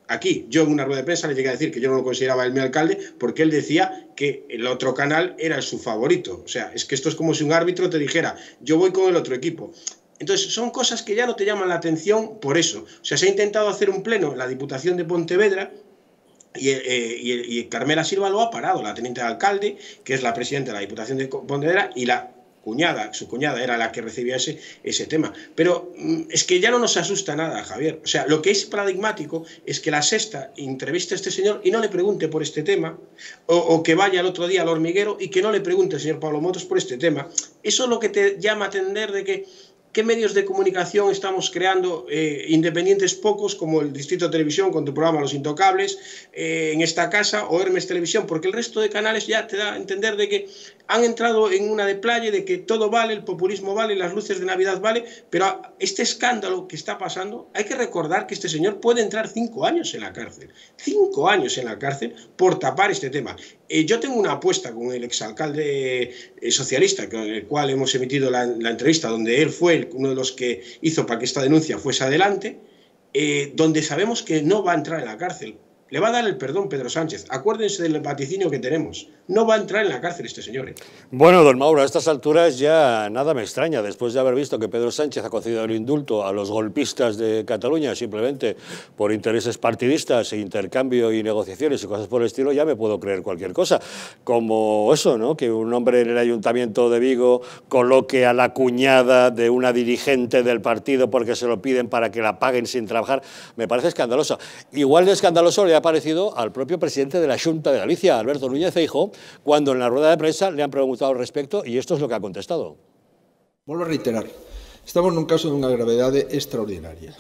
aquí. Yo en una rueda de prensa le llegué a decir que yo no lo consideraba el mi alcalde porque él decía que el otro canal era su favorito. O sea, es que esto es como si un árbitro te dijera, yo voy con el otro equipo. Entonces, son cosas que ya no te llaman la atención por eso. O sea, se ha intentado hacer un pleno en la Diputación de Pontevedra, eh, y, Carmela Silva lo ha parado, la teniente de alcalde, que es la presidenta de la Diputación de Pontevedra, y la cuñada, su cuñada era la que recibía ese, tema. Pero mm, es que ya no nos asusta nada, Javier. O sea, lo que es paradigmático es que la sexta entrevista a este señor y no le pregunte por este tema, o, o que vaya el otro día al hormiguero y que no le pregunte al señor Pablo Motos por este tema. Eso es lo que te llama a atender de que qué medios de comunicación estamos creando, eh, independientes pocos, como el Distrito de Televisión con tu programa Los Intocables, eh, en esta casa, o Hermes Televisión, porque el resto de canales ya te da a entender de que han entrado en una de playa, de que todo vale, el populismo vale, las luces de Navidad vale, pero este escándalo que está pasando, hay que recordar que este señor puede entrar cinco años en la cárcel, cinco años en la cárcel por tapar este tema. Eh, yo tengo una apuesta con el exalcalde socialista, con el cual hemos emitido la entrevista, donde él fue uno de los que hizo para que esta denuncia fuese adelante, eh, donde sabemos que no va a entrar en la cárcel, le va a dar el perdón Pedro Sánchez. Acuérdense del vaticinio que tenemos. No va a entrar en la cárcel este señor. ¿eh? Bueno, don Mauro, a estas alturas ya nada me extraña, después de haber visto que Pedro Sánchez ha concedido el indulto a los golpistas de Cataluña simplemente por intereses partidistas e intercambio y negociaciones y cosas por el estilo, ya me puedo creer cualquier cosa. Como eso, ¿no? Que un hombre en el Ayuntamiento de Vigo coloque a la cuñada de una dirigente del partido porque se lo piden para que la paguen sin trabajar, me parece escandaloso. Igual de escandaloso le ha parecido al propio presidente de la Junta de Galicia, Alberto Núñez Feijo, cuando en la rueda de prensa le han preguntado al respecto y esto es lo que ha contestado. Volvo a reiterar, estamos nun caso dunha gravedad extraordinaria.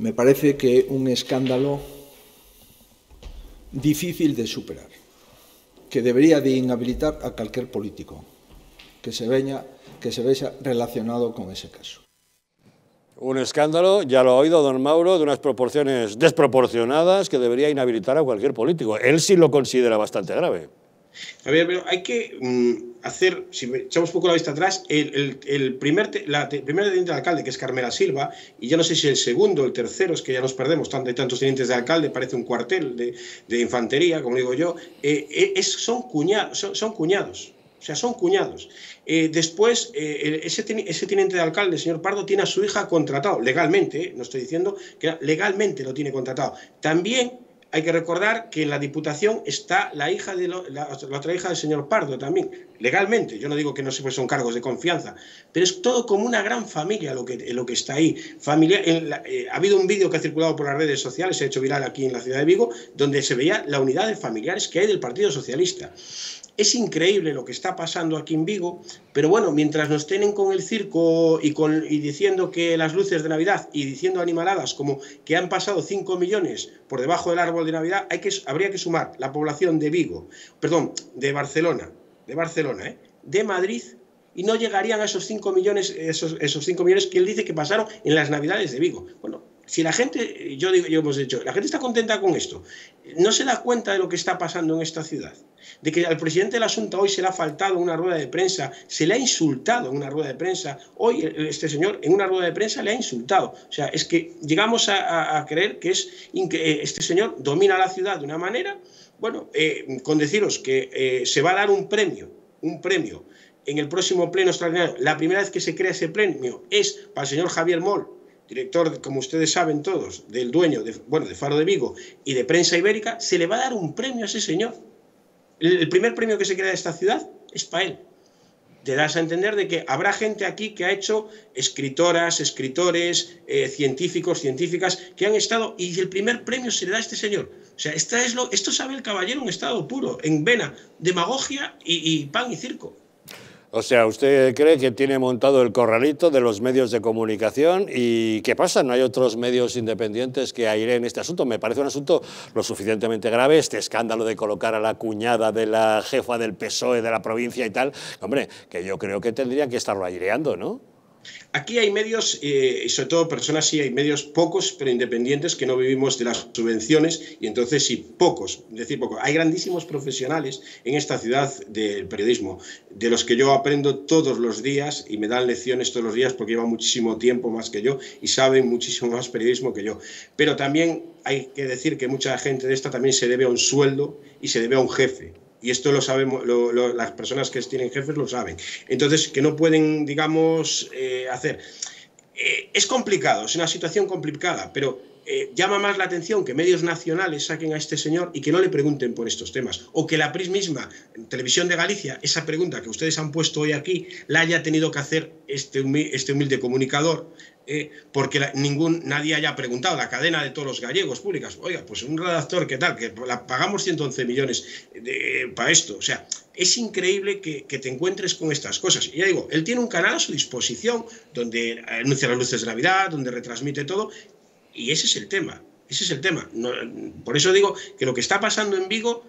Me parece que é un escándalo difícil de superar, que debería de inhabilitar a cualquier político que se veña que se vexa relacionado con ese caso. Un escándalo, ya lo ha oído don Mauro, de unas proporciones desproporcionadas que debería inhabilitar a cualquier político. Él sí lo considera bastante grave. A ver, hay que mm, hacer, si echamos un poco la vista atrás, el, primer teniente de alcalde, que es Carmela Silva, y ya no sé si el segundo, el tercero, es que ya nos perdemos, tanto, hay tantos tenientes de alcalde, parece un cuartel de, infantería, como digo yo, eh, eh, son cuñados o sea, son cuñados. Eh, después, eh, ese, ese, teniente de alcalde, el señor Pardo, tiene a su hija contratado, legalmente, eh, no estoy diciendo que legalmente lo tiene contratado. También hay que recordar que en la Diputación está la hija de la, otra hija del señor Pardo también, legalmente. Yo no digo que no se son cargos de confianza, pero es todo como una gran familia lo que, lo que está ahí. Familia, ha habido un vídeo que ha circulado por las redes sociales, se ha hecho viral aquí en la ciudad de Vigo, donde se veía la unidad de familiares que hay del Partido Socialista. Es increíble lo que está pasando aquí en Vigo, pero bueno, mientras nos tienen con el circo y, con, diciendo que las luces de Navidad y diciendo animaladas como que han pasado 5 millones por debajo del árbol de Navidad, hay que, habría que sumar la población de Vigo, perdón, de Barcelona, de Barcelona, ¿eh? de Madrid, y no llegarían a esos 5 millones, esos, esos millones que él dice que pasaron en las Navidades de Vigo. Bueno, si la gente, eh, yo digo, yo hemos dicho, la gente está contenta con esto, no se da cuenta de lo que está pasando en esta ciudad, de que al presidente de la hoy se le ha faltado una rueda de prensa, se le ha insultado en una rueda de prensa, hoy eh, este señor en una rueda de prensa le ha insultado. O sea, es que llegamos a, creer que es eh, este señor domina la ciudad de una manera, bueno, con deciros que se va a dar un premio, un premio en el próximo pleno extraordinario. La primera vez que se crea ese premio es para el señor Javier Moll, director, como ustedes saben todos, del dueño, de, bueno, de Faro de Vigo y de Prensa Ibérica, se le va a dar un premio a ese señor. El, primer premio que se crea de esta ciudad es para él. Te das a entender de que habrá gente aquí que ha hecho escritoras, escritores, eh, científicos, científicas, que han estado y el primer premio se le da a este señor. O sea, esta es lo, esto sabe el caballero un estado puro, en vena, demagogia y pan y circo. O sea, usted cree que tiene montado el corralito de los medios de comunicación y ¿qué pasa? ¿No hay otros medios independientes que aireen este asunto? Me parece un asunto lo suficientemente grave, este escándalo de colocar a la cuñada de la jefa del PSOE de la provincia y tal. Hombre, que yo creo que tendría que estarlo aireando, ¿no? Aquí hay medios, eh, y sobre todo personas, sí hay medios pocos, pero independientes, que no vivimos de las subvenciones, y entonces sí, pocos, decir, poco Hay grandísimos profesionales en esta ciudad del periodismo, de los que yo aprendo todos los días y me dan lecciones todos los días porque llevan muchísimo tiempo más que yo y saben muchísimo más periodismo que yo. Pero también hay que decir que mucha gente de esta también se debe a un sueldo y se debe a un jefe y esto lo sabemos, las personas que tienen jefes lo saben. Entonces, que no pueden, digamos, eh, hacer. Eh, es complicado, es una situación complicada, pero eh, llama más la atención que medios nacionales saquen a este señor y que no le pregunten por estos temas, o que la PRIS misma, Televisión de Galicia, esa pregunta que ustedes han puesto hoy aquí, la haya tenido que hacer este, humilde, este humilde comunicador, eh, porque ningún, nadie haya preguntado, la cadena de todos los gallegos públicas, oiga, pues un redactor, ¿qué tal? Que la, pagamos 111 millones de, para esto. O sea, es increíble que, que, te encuentres con estas cosas. Y ya digo, él tiene un canal a su disposición donde anuncia las luces de Navidad, donde retransmite todo, y ese es el tema, ese es el tema. por eso digo que lo que está pasando en Vigo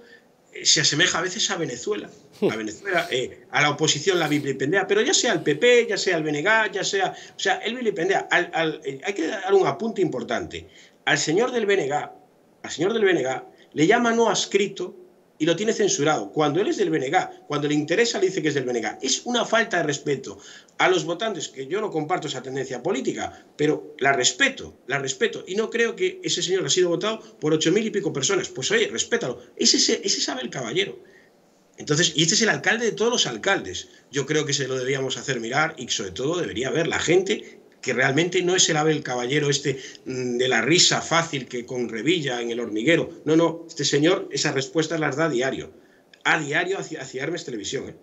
eh, se asemeja a veces a Venezuela. Hmm. A Venezuela, eh, a la oposición la vilipendea, pero ya sea el PP, ya sea el BNG, ya sea. O sea, él vilipendea. Al, eh, hay que dar un apunte importante. Al señor del BNG, al señor del BNG, le llama no adscrito y lo tiene censurado. Cuando él es del BNG, cuando le interesa le dice que es del BNG. Es una falta de respeto a los votantes, que yo no comparto esa tendencia política, pero la respeto, la respeto. Y no creo que ese señor haya sido votado por ocho mil y pico personas, pues oye, respétalo. Ese, ese, sabe el caballero. Entonces, y este es el alcalde de todos los alcaldes. Yo creo que se lo deberíamos hacer mirar y sobre todo debería ver la gente que realmente no es el ave el caballero este mm, de la risa fácil que con revilla en el hormiguero. No, no, este señor esas respuestas las da a diario, a diario hacia, Hermes Televisión. ¿eh?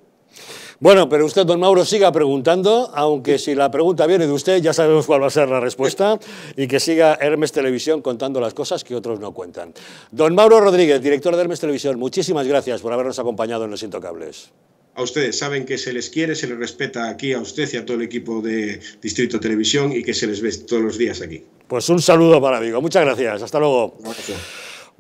Bueno, pero usted, don Mauro, siga preguntando, aunque si la pregunta viene de usted, ya sabemos cuál va a ser la respuesta, y que siga Hermes Televisión contando las cosas que otros no cuentan. Don Mauro Rodríguez, director de Hermes Televisión, muchísimas gracias por habernos acompañado en Los Intocables a ustedes. Saben que se les quiere, se les respeta aquí a usted y a todo el equipo de Distrito Televisión y que se les ve todos los días aquí. Pues un saludo para Vigo. Muchas gracias. Hasta luego.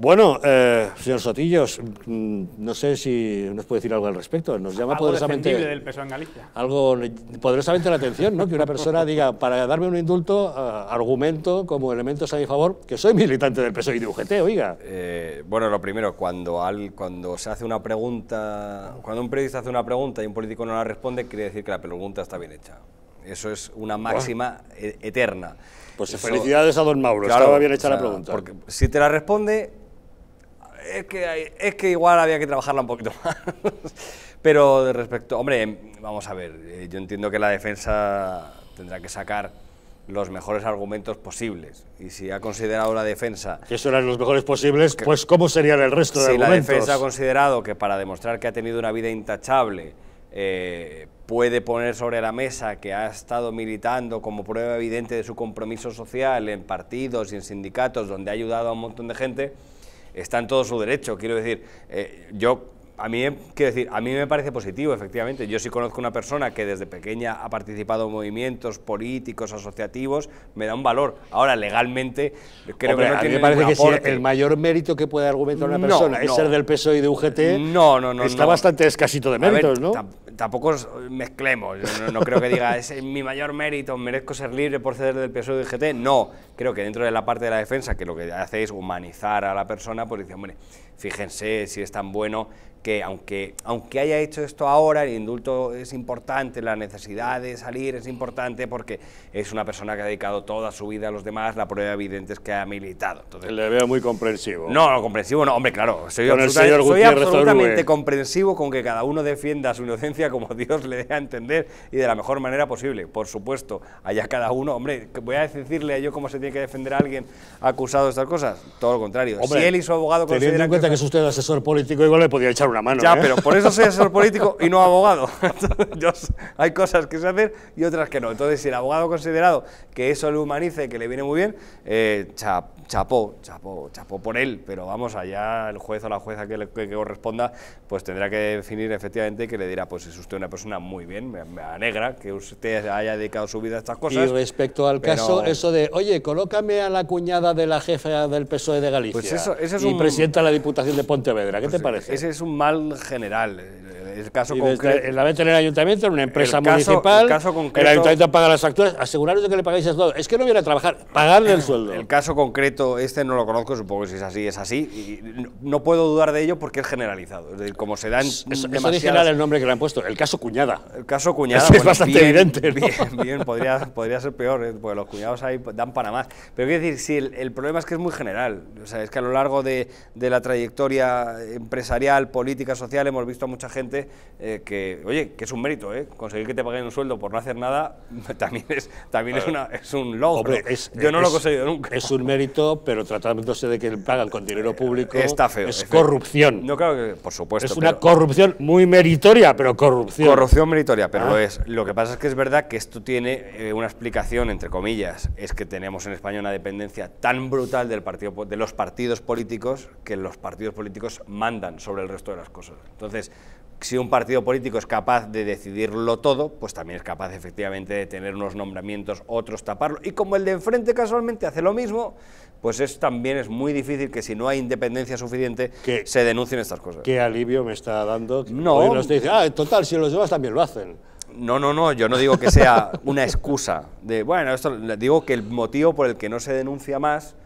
Bueno, eh, señor Sotillos, mm, no sé si nos puede decir algo al respecto. Nos llama poderosamente del en Algo poderosamente la atención, ¿no? Que una persona diga para darme un indulto eh, argumento como elementos a mi favor que soy militante del PSOE y de UGT, oiga. Eh, bueno, lo primero, cuando al, cuando se hace una pregunta, cuando un periodista hace una pregunta y un político no la responde, quiere decir que la pregunta está bien hecha. Eso es una ah. máxima eterna. Pues felicidades a don Mauro, estaba bien hecha la pregunta. Porque si te la responde, es que, es que igual había que trabajarla un poquito más. Pero de respecto, hombre, vamos a ver, eh, yo entiendo que la defensa tendrá que sacar los mejores argumentos posibles. Y si ha considerado la defensa... Que eso eran los mejores posibles, pues ¿cómo serían el resto de argumentos? Si la defensa ha considerado que para demostrar que ha tenido una vida intachable eh, puede poner sobre la mesa que ha estado militando como prueba evidente de su compromiso social en partidos y en sindicatos donde ha ayudado a un montón de gente está en todo su derecho. Quiero decir, eh, yo a mí, quiero decir, a mí me parece positivo, efectivamente. Yo sí conozco una persona que desde pequeña ha participado en movimientos políticos, asociativos, me da un valor. Ahora, legalmente, creo que no me parece que si el mayor mérito que puede argumentar una persona es ser del PSOE y de UGT. No, no, no. Está bastante escasito de méritos, ¿no? Tampoco mezclemos. No, creo que diga, es mi mayor mérito, merezco ser libre por ceder del PSOE y de UGT. No, creo que dentro de la parte de la defensa, que lo que hace es humanizar a la persona, pues dice, hombre, fíjense si es tan bueno que aunque, aunque haya hecho esto ahora, el indulto es importante, la necesidad de salir es importante porque es una persona que ha dedicado toda su vida a los demás, la prueba evidente es que ha militado. Entonces, Le veo muy comprensivo. No, comprensivo no, hombre, claro, soy absolutamente, comprensivo con que cada uno defienda su inocencia como Dios le dé a entender y de la mejor manera posible. Por supuesto, allá cada uno, hombre, voy a decirle a yo cómo se tiene que defender a alguien acusado de estas cosas, todo lo contrario. si él y su abogado Teniendo en cuenta que, que es usted asesor político, igual le podía echar ya, ¿eh? pero por eso soy asesor político y no abogado. hay cosas que se hacen y otras que no. Entonces, si el abogado ha considerado que eso le humanice, que le viene muy bien, eh, chapó, chapó, chapó por él, pero vamos, allá el juez o la jueza que, corresponda, pues tendrá que definir efectivamente que le dirá, pues es usted una persona muy bien, me, alegra que usted haya dedicado su vida a estas cosas. Y respecto al caso, eso de, oye, colócame a la cuñada de la jefa del PSOE de Galicia pues y un... presidenta de la Diputación de Pontevedra, ¿qué te pues parece? Ese es un mal general. El caso concreto. La en el ayuntamiento, en una empresa municipal. El, ayuntamiento paga las facturas, aseguraros de que le pagáis el sueldo. Es que no viene a trabajar, pagarle el sueldo. El caso concreto este no lo conozco, supongo que si es así, es así. Y no puedo dudar de ello porque es generalizado. Es decir, como se dan es, el nombre que le han puesto, el caso cuñada. El caso cuñada. es bastante evidente. Bien, podría, ser peor, ¿eh? porque los cuñados ahí dan para más. Pero quiero decir, sí, el, problema es que es muy general. es que a lo largo de, la trayectoria empresarial, política, social, hemos visto a mucha gente eh, que, oye, que es un mérito, ¿eh? Conseguir que te paguen un sueldo por no hacer nada también es, también un logro. Yo no lo he conseguido nunca. Es un mérito pero tratándose de que pagan con dinero público, Está feo, es, corrupción. No, claro que, por supuesto. Es una corrupción muy meritoria, pero corrupción. Corrupción meritoria, pero ah. lo es. Lo que pasa es que es verdad que esto tiene eh, una explicación, entre comillas, es que tenemos en España una dependencia tan brutal del partido, de los partidos políticos que los partidos políticos mandan sobre el resto de las cosas. Entonces, si un partido político es capaz de decidirlo todo, pues también es capaz efectivamente de tener unos nombramientos, otros taparlo. Y como el de enfrente casualmente hace lo mismo, pues es, también es muy difícil que si no hay independencia suficiente que, se denuncien estas cosas. Qué alivio me está dando. No. Hoy nos ah, en total, si los demás también lo hacen. No, no, no, yo no digo que sea una excusa de, bueno, esto, digo que el motivo por el que no se denuncia más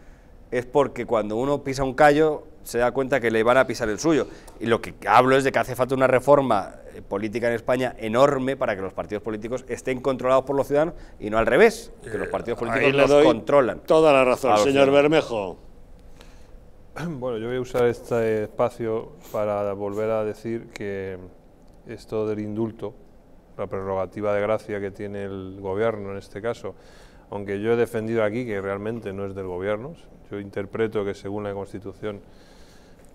es porque cuando uno pisa un callo se da cuenta que le van a pisar el suyo. Y lo que hablo es de que hace falta una reforma eh, política en España enorme para que los partidos políticos estén controlados por los ciudadanos y no al revés, que los eh, partidos políticos los controlan. Toda la razón, señor Bermejo. Bueno, yo voy a usar este espacio para volver a decir que esto del indulto, la prerrogativa de gracia que tiene el gobierno en este caso, aunque yo he defendido aquí que realmente no es del gobierno, yo interpreto que según la Constitución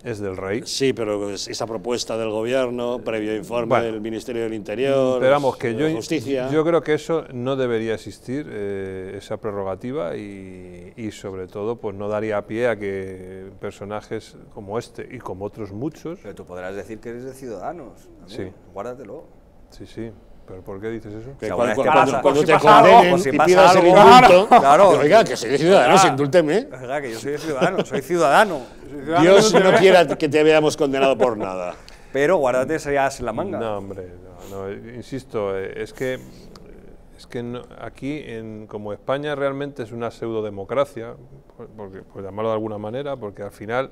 es del rey. Sí, pero esa propuesta del gobierno, previo informe del Ministerio del Interior, esperamos que yo, Justicia. Yo creo que eso no debería existir, eh, esa prerrogativa, y, sobre todo, pues no daría pie a que personajes como este y como otros muchos. Pero tú podrás decir que eres de ciudadanos. Sí. Guárdatelo. Sí, sí por qué dices eso? Que cuando, te condenen si y pidas el indulto, claro, oiga, que soy ciudadano, sin indúlteme. Es verdad que yo soy ciudadano, soy ciudadano. Dios no quiera que te veamos condenado por nada. Pero guárdate ese as en la manga. No, hombre, insisto, eh, es que, eh, es que aquí, en, como España realmente es una pseudodemocracia, democracia por llamarlo de alguna manera, porque al final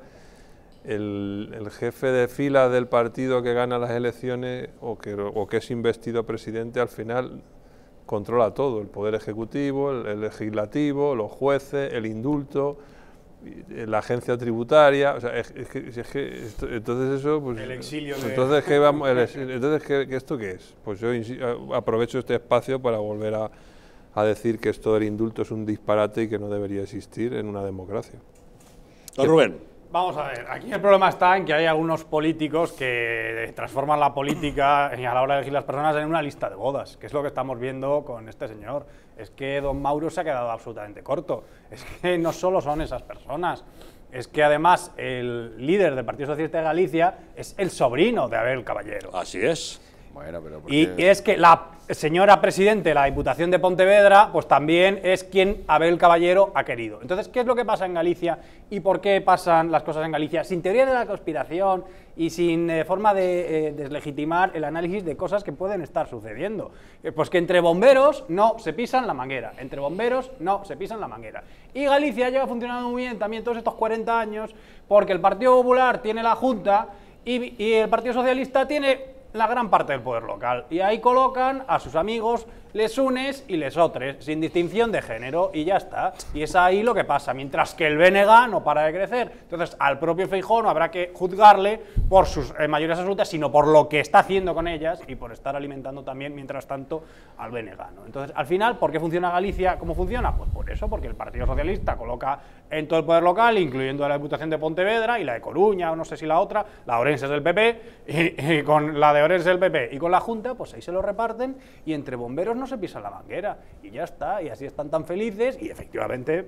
el, jefe de fila del partido que gana las elecciones o que, que es investido presidente, al final controla todo, el poder ejecutivo, el, legislativo, los jueces, el indulto, eh, la agencia tributaria, entonces eso, pues, entonces entonces ¿qué, esto qué es, pues yo aprovecho este espacio para volver a, a decir que esto del indulto es un disparate y que no debería existir en una democracia. Rubén. Vamos a ver, aquí el problema está en que hay algunos políticos que transforman la política a la hora de elegir las personas en una lista de bodas, que es lo que estamos viendo con este señor. Es que don Mauro se ha quedado absolutamente corto. Es que no solo son esas personas, es que además el líder del Partido Socialista de Galicia es el sobrino de Abel Caballero. Así es. Y es que la señora presidente de la Diputación de Pontevedra, pues también es quien Abel Caballero ha querido. Entonces, ¿qué es lo que pasa en Galicia y por qué pasan las cosas en Galicia? Sin teoría de la conspiración y sin eh, forma de eh, deslegitimar el análisis de cosas que pueden estar sucediendo. Eh, pues que entre bomberos no se pisan la manguera, entre bomberos no se pisan la manguera. Y Galicia lleva funcionando muy bien también todos estos 40 años porque el Partido Popular tiene la Junta y el Partido Socialista tiene la gran parte del poder local. Y ahí colocan a sus amigos, les unes y les otres, sin distinción de género, y ya está. Y es ahí lo que pasa, mientras que el BNG no para de crecer. Entonces, al propio Feijón no habrá que juzgarle por sus eh, mayores mayorías absolutas, sino por lo que está haciendo con ellas y por estar alimentando también, mientras tanto, al BNG. Entonces, al final, ¿por qué funciona Galicia? ¿Cómo funciona? Pues por eso, porque el Partido Socialista coloca en todo el poder local, incluyendo la Diputación de Pontevedra y la de Coruña, o no sé si la otra, la Orense es del PP, y, con la de Orense del PP y con la Junta, pues ahí se lo reparten y entre bomberos no se pisa la manguera. Y ya está, y así están tan felices y efectivamente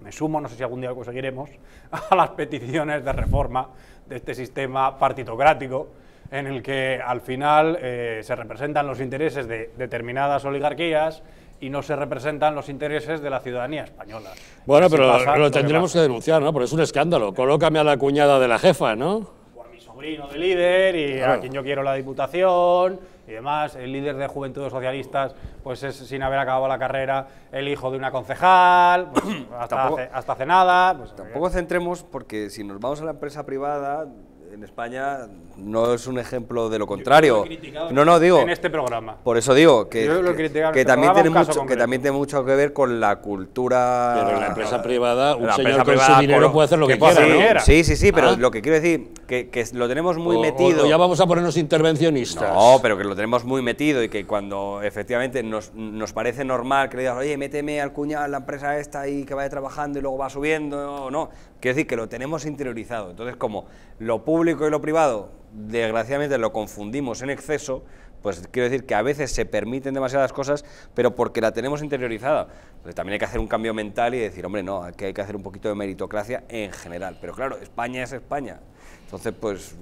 me sumo, no sé si algún día lo conseguiremos, a las peticiones de reforma de este sistema partitocrático en el que al final eh, se representan los intereses de determinadas oligarquías y no se representan los intereses de la ciudadanía española. Bueno, pero lo, tendremos que, denunciar, ¿no? Porque es un escándalo. Colócame a la cuñada de la jefa, ¿no? Por mi sobrino de líder y a quien yo quiero la diputación y demás. El líder de Juventudes Socialistas, pues es sin haber acabado la carrera, el hijo de una concejal, pues, hasta, hace, hasta, hace, nada. Pues, tampoco eh. centremos, porque si nos vamos a la empresa privada, en España no es un ejemplo de lo contrario. no, no, digo. En este programa. Por eso digo que, este también tiene mucho, que también tiene mucho que ver con la cultura. Pero la empresa privada, un señor con su dinero puede hacer lo que, quiera, Sí, sí, sí, pero ah. lo que quiero decir, que, que lo tenemos muy metido. ya vamos a ponernos intervencionistas. No, pero que lo tenemos muy metido y que cuando efectivamente nos, parece normal que le digas, oye, méteme al cuñado a la empresa esta y que vaya trabajando y luego va subiendo, o no. Quiero decir que lo tenemos interiorizado. Entonces, como lo público y lo privado desgraciadamente lo confundimos en exceso, pues quiero decir que a veces se permiten demasiadas cosas, pero porque la tenemos interiorizada. también hay que hacer un cambio mental y decir, hombre, no, aquí hay que hacer un poquito de meritocracia en general. Pero claro, España es España. Entonces, pues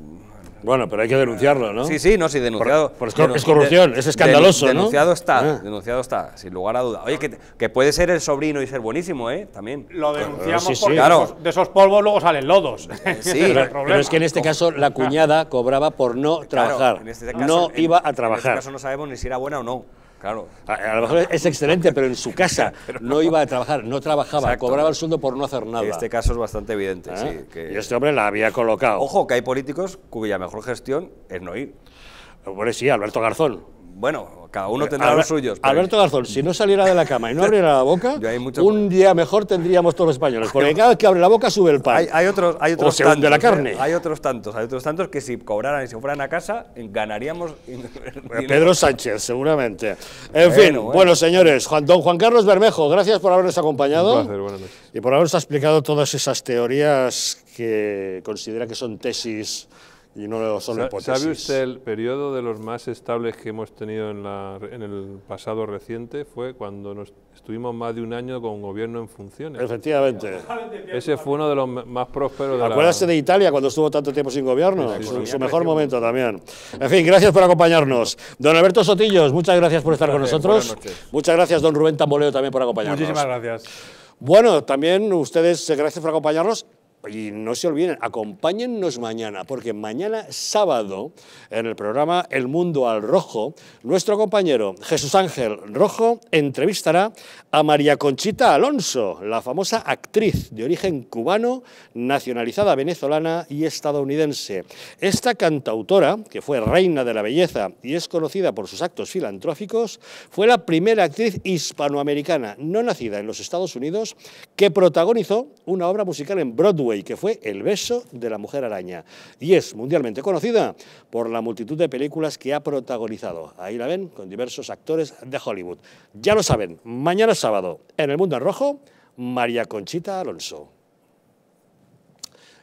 bueno, pero hay que denunciarlo, ¿no? Sí, sí, no, sí, denunciado. es, corrupción, es escandaloso, denunciado ¿no? está, ah. denunciado está, sin lugar a duda. Oye, que, puede ser el sobrino y ser buenísimo, ¿eh? También. Lo denunciamos de, esos, polvos luego salen lodos. Sí, pero, es que en este caso la cuñada cobraba por no trabajar, no iba a trabajar. En este, este caso no sabemos ni si era buena o no. Claro. A, lo mejor es excelente, pero en su casa no iba a trabajar, no trabajaba, cobraba el sueldo por no hacer nada. Este caso es bastante evidente. Ah, sí, que... Y este hombre la había colocado. Ojo, que hay políticos cuya mejor gestión es no ir. Bueno, sí, Alberto Garzón. Bueno, cada uno eh, tendrá los suyos. Alberto Garzón, si no saliera de la cama y no abriera la boca, un día mejor tendríamos todos los españoles. Porque cada vez que abre la boca sube el pan. Hay, otros, hay otros tantos, Hay otros tantos, que si cobraran y se fueran a casa, ganaríamos. Pedro Sánchez, seguramente. En fin, bueno. señores, don Juan Carlos Bermejo, gracias por habernos acompañado. Y por habernos explicado todas esas teorías que considera que son tesis y no son ¿Sabe usted el periodo de los más estables que hemos tenido en, la, en el pasado reciente? Fue cuando nos estuvimos más de un año con un gobierno en funciones. Efectivamente. Ese fue uno de los más prósperos de de Italia cuando estuvo tanto tiempo sin gobierno? su, mejor momento también. En fin, gracias por acompañarnos. Don Alberto Sotillos, muchas gracias por estar con nosotros. Muchas gracias, don Rubén Tamboleo, también por acompañarnos. Muchísimas gracias. Bueno, también ustedes, gracias por acompañarnos y no se olviden, acompáñennos mañana, porque mañana sábado, en el programa El Mundo al Rojo, nuestro compañero Jesús Ángel Rojo entrevistará a María Conchita Alonso, la famosa actriz de origen cubano, nacionalizada venezolana y estadounidense. Esta cantautora, que fue reina de la belleza y es conocida por sus actos filantróficos, fue la primera actriz hispanoamericana no nacida en los Estados Unidos que protagonizó una obra musical en Broadway y que fue El beso de la mujer araña, y es mundialmente conocida por la multitud de películas que ha protagonizado. Ahí la ven, con diversos actores de Hollywood. Ya lo saben, mañana sábado, en El Mundo en Rojo, María Conchita Alonso.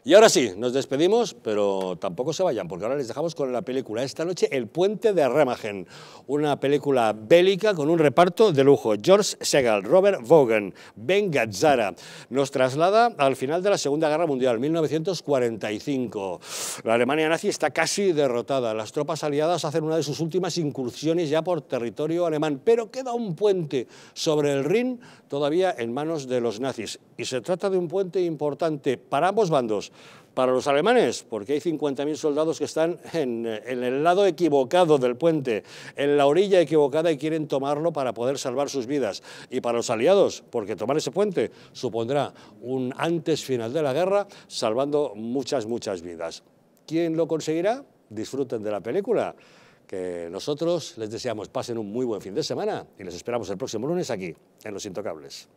Y ahora sí, nos despedimos, pero tampoco se vayan, porque ahora les dejamos con la película esta noche, El puente de Remagen, una película bélica con un reparto de lujo. George Segal, Robert Vaughan, Ben Gazzara, nos traslada al final de la Segunda Guerra Mundial, 1945. La Alemania nazi está casi derrotada, las tropas aliadas hacen una de sus últimas incursiones ya por territorio alemán, pero queda un puente sobre el Rin todavía en manos de los nazis. Y se trata de un puente importante para ambos bandos para los alemanes, porque hay 50.000 soldados que están en, el lado equivocado del puente, en la orilla equivocada y quieren tomarlo para poder salvar sus vidas. Y para los aliados, porque tomar ese puente supondrá un antes final de la guerra, salvando muchas, muchas vidas. ¿Quién lo conseguirá? Disfruten de la película, que nosotros les deseamos pasen un muy buen fin de semana y les esperamos el próximo lunes aquí, en Los Intocables.